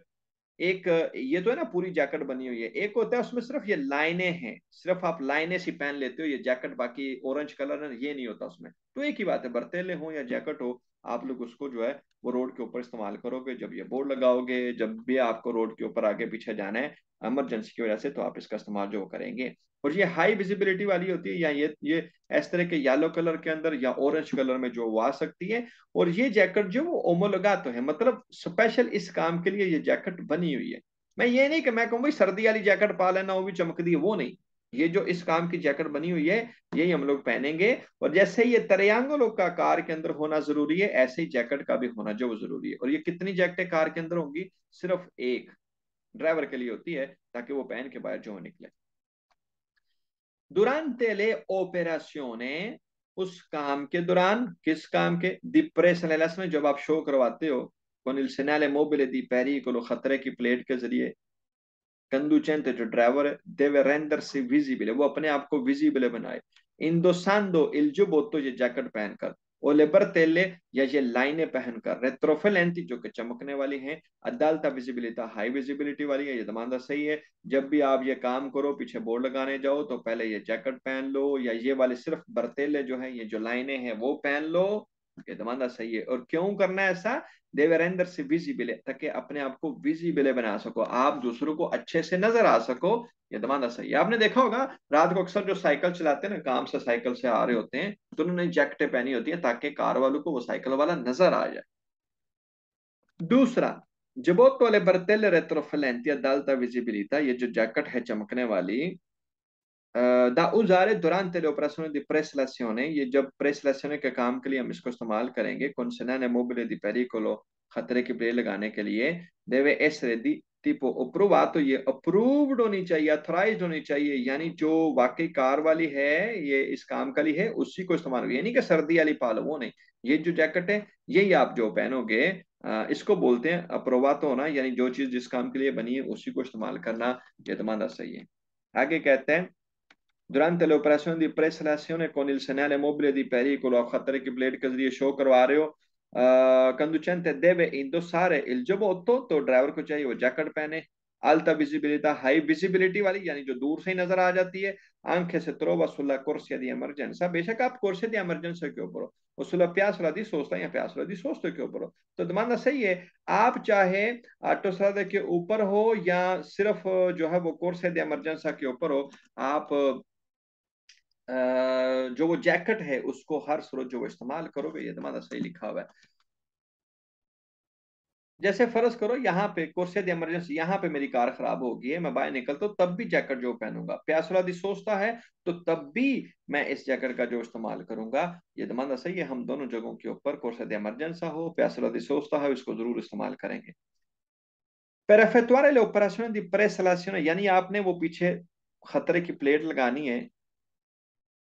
एक ये तो है ना पूरी जैकेट बनी हुई है एक होता है उसमें सिर्फ ये लाइनें हैं सिर्फ आप लाइनें सी पहन लेते हो ये जैकेट बाकी ऑरेंज कलर है ये नहीं होता उसमें तो एक ही बात है बर्तेले हम्म। हो या जैकेट हो आप लोग उसको जो है वो रोड के ऊपर इस्तेमाल करोगे जब ये बोर्ड लगाओगे जब भी आपको रोड के ऊपर आगे पीछे जाना है एमरजेंसी की वजह से तो आप इसका इस्तेमाल जो करेंगे और ये हाई विजिबिलिटी वाली होती है या ये ये इस तरह के येलो कलर के अंदर या ऑरेंज कलर में जो वो आ सकती है और ये जैकेट जो वो लगा तो है मतलब स्पेशल इस काम के लिए ये जैकेट बनी हुई है मैं ये नहीं कि मैं कहूँ भाई सर्दी वाली जैकेट पा लेना वो भी चमकती है वो नहीं ये जो इस काम की जैकेट बनी हुई है यही हम लोग पहनेंगे और जैसे ये तरियांगो लोग का कार के अंदर होना जरूरी है ऐसे ही जैकेट का भी होना जो जरूरी है और ये कितनी जैकेटें कार के अंदर होंगी सिर्फ एक ड्राइवर के लिए होती है ताकि वो पहन के बाहर जो निकले दुरानते ले ओपेरासियोने उस काम के दौरान किस काम के दिप्रेस में जब आप शो करवाते हो को तो मोबिल दी पैरी को खतरे की प्लेट के जरिए conducente, cioè driver, deve rendersi visibile, वो अपने आप को विजिबल बनाए il giubbotto ये जैकेट पहनकर और लेबरतेले या ये लाइनें पहनकर रेट्रोफेलेंटी जो कि चमकने वाली हैं अदालता विजिबिलिटा हाई विजिबिलिटी वाली है ये दमांदा सही है जब भी आप ये काम करो पीछे बोर्ड लगाने जाओ तो पहले ये जैकेट पहन लो या ये वाले सिर्फ बर्तेले जो है ये जो लाइने हैं वो पहन लो ये दमानदा सही है और क्यों करना है ऐसा देवे रेंदर से विजिबिल है ताकि अपने आप को विजिबिले बना सको आप दूसरों को अच्छे से नजर आ सको ये दमाना सही है आपने देखा होगा रात को अक्सर जो साइकिल चलाते हैं ना काम से साइकिल से आ रहे होते हैं तो उन्होंने जैकेटें पहनी होती है ताकि कार वालों को वो साइकिल वाला नजर आ जाए दूसरा जबोत वाले बरतेले रेत्रोफलेंतिया दालता विजिबिलिता ये जो जैकेट है चमकने वाली दा तेरे ये जब प्रेसलासियोने के लिए हम इसको इस्तेमाल करेंगे यानी जो वाकई कार वाली है ये इस काम का लिए है उसी को इस्तेमाल यानी कि सर्दी वाली पाल वो नहीं ये जो जैकेट है यही आप जो पहनोगे इसको बोलते हैं अप्रोवा तो होना यानी जो चीज जिस काम के लिए बनी है उसी को इस्तेमाल करना ये तुम्हारा सही है आगे कहते हैं durante le operazioni di preselazione con il segnale mobile di pericolo a Khattari ki blade के जरिए शो करवा रहे हो कंडक्टेंट deve indossare il giubbotto तो ड्राइवर को चाहिए वो जैकेट पहने अल्टा विजिबिलिटी हाई विजिबिलिटी वाली यानी जो दूर से ही नजर आ जाती है आंखें से तरो वसुल्ला कुर्सिया दी एमरजेंसा बेशक आप कुर्सिया दी एमरजेंसा के ऊपर हो वसुल्ला प्यास वाली सोचता या प्यास वाली सोचते के ऊपर हो तो दमाना सही है आप चाहे ऑटो सरादे के ऊपर हो या सिर्फ जो है वो कुर्सिया दी एमरजेंसा के ऊपर हो आप जो वो जैकेट है उसको हर सूरत जो वो इस्तेमाल करोगे ये तमादा सही लिखा हुआ है जैसे फर्ज करो यहाँ पे कोर्सेद एमरजेंसी यहाँ पे मेरी कार खराब हो गई है मैं बाहर निकलता तो तब भी जैकेट जो पहनूंगा दी सोचता है तो तब भी मैं इस जैकेट का जो इस्तेमाल करूंगा ये दमाना सही है हम दोनों जगहों के ऊपर कोर्सेद एमरजेंसा हो दी सोचता है उसको जरूर इस्तेमाल करेंगे पर ऑपरेशन दी प्रेसलासियों यानी आपने वो पीछे खतरे की प्लेट लगानी है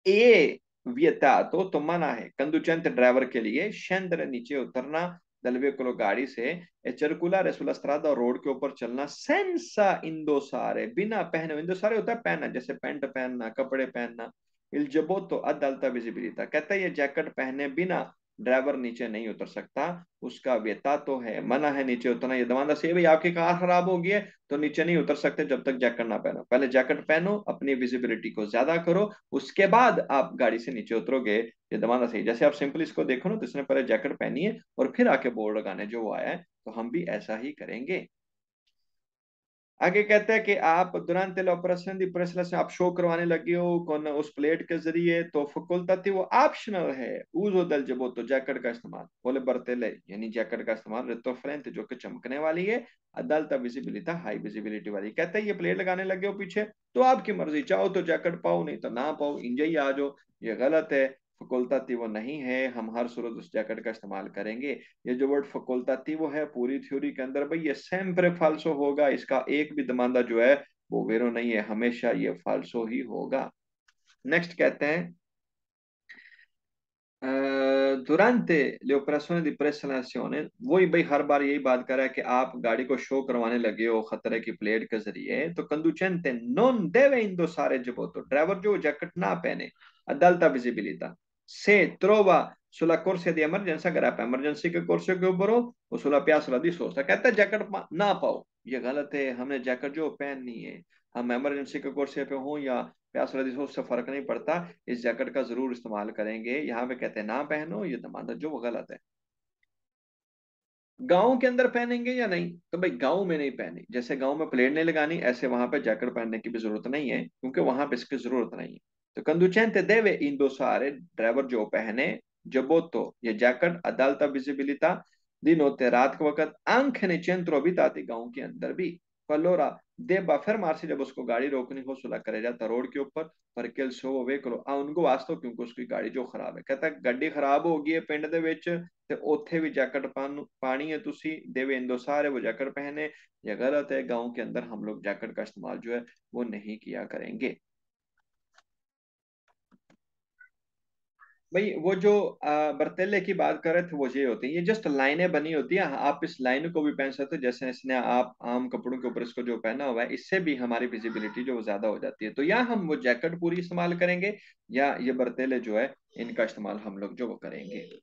ए व्यता तो, तो मना है कंदुचंत ड्राइवर के लिए शेंद्र नीचे उतरना दलवे को गाड़ी से चरकुला सुलस्त्रादा रोड के ऊपर चलना सेंसा इंदो सारे बिना पहने इंदो सारे होता है पहनना जैसे पैंट पहनना कपड़े पहनना इल्जबो तो अदलता विजिबिलिता कहता है ये जैकेट पहने बिना ड्राइवर नीचे नहीं उतर सकता उसका व्यता तो है मना है नीचे उतरना ये दमानदा से भाई आपकी कार खराब हो गई है तो नीचे नहीं उतर सकते जब तक जैकेट ना पहनो पहले जैकेट पहनो अपनी विजिबिलिटी को ज्यादा करो उसके बाद आप गाड़ी से नीचे उतरोगे ये दमानदा सही जैसे आप सिंपल इसको देखो ना तो इसने पहले जैकेट पहनी है और फिर आके बोर्ड लगाने जो वो आया है तो हम भी ऐसा ही करेंगे आगे कहता है कि आप दुरंत ऑपरेशन दी से आप शो करवाने लगे हो कौन उस प्लेट के जरिए तो फकुलता थी वो ऑप्शनल है ऊजो दल जबो तो जैकेट का इस्तेमाल बोले बर्तेले यानी जैकेट का इस्तेमाल रितोफ्रेंत जो कि चमकने वाली है अदालता विजिबिलिटी हाई विजिबिलिटी वाली कहता है ये प्लेट लगाने लगे हो पीछे तो आपकी मर्जी चाहो तो जैकेट पाओ नहीं तो ना पाओ इंजय आ जाओ ये गलत है थी वो नहीं है हम हर सूरत उस जैकेट का इस्तेमाल करेंगे ये जो वर्ड थी वो है पूरी थ्योरी के अंदर भाई ये सैम्परे फालसो होगा इसका एक भी दमांदा जो है वो वेरो नहीं है हमेशा ये फालसो ही होगा नेक्स्ट कहते हैं दुरानते ले ऑपरेशन डिप्रेसलासियोन वही भाई हर बार यही बात कर रहा है कि आप गाड़ी को शो करवाने लगे हो खतरे की प्लेट के जरिए तो कंदुचेंते नॉन देवे इन दो सारे जबो तो ड्राइवर जो जैकेट ना पहने अदलता विजिबिलिता से त्रोवा सुला कोर्स यदि एमरजेंसी अगर एमरजेंसी के कोर्स के ऊपर हो वो सुला प्यास लदी दिस सोचता कहता है जैकेट ना पाओ ये गलत है हमने जैकेट जो पहननी है हम एमरजेंसी के कोर्स पे हो या प्यास लदी दिस उससे फर्क नहीं पड़ता इस जैकेट का जरूर इस्तेमाल करेंगे यहाँ पे कहते हैं ना पहनो ये तमाम जो वो गलत है गाँव के अंदर पहनेंगे या नहीं तो भाई गाँव में नहीं पहने जैसे गाँव में प्लेट नहीं लगानी ऐसे वहां पर जैकेट पहनने की भी जरूरत नहीं है क्योंकि वहां पर इसकी जरूरत नहीं है तो देवे इन दो सारे ड्राइवर जो पहने giubbotto, तो ये जैकेट अदालता विजिबिलिता दिन होते रात के वक्त अंक ने चंत्रो बिताती गांव के अंदर भी फलोरा दे देबा मार से जब उसको गाड़ी रोकने को सुला करे जाता रोड के ऊपर पर केल सो वो वे करो आ उनको वास्तव क्योंकि उसकी गाड़ी जो खराब है कहता गड्डी खराब हो गई है पिंड दे ਦੇ ते ओथे भी जैकेट पान पानी है तुसी ਤੁਸੀਂ ਦੇਵੇ ਇੰਦੋ सारे वो जैकेट पहने या गलत है गांव के अंदर हम लोग जैकेट का इस्तेमाल जो है वो नहीं किया करेंगे भाई वो जो बर्तेले की बात कर रहे थे वो ये होती है ये जस्ट लाइनें बनी होती है आप इस लाइन को भी पहन सकते हो जैसे इसने आप आम कपड़ों के ऊपर इसको जो पहना हुआ है इससे भी हमारी विजिबिलिटी जो ज्यादा हो जाती है तो या हम वो जैकेट पूरी इस्तेमाल करेंगे या ये बर्तेले जो है इनका इस्तेमाल हम लोग जो वो करेंगे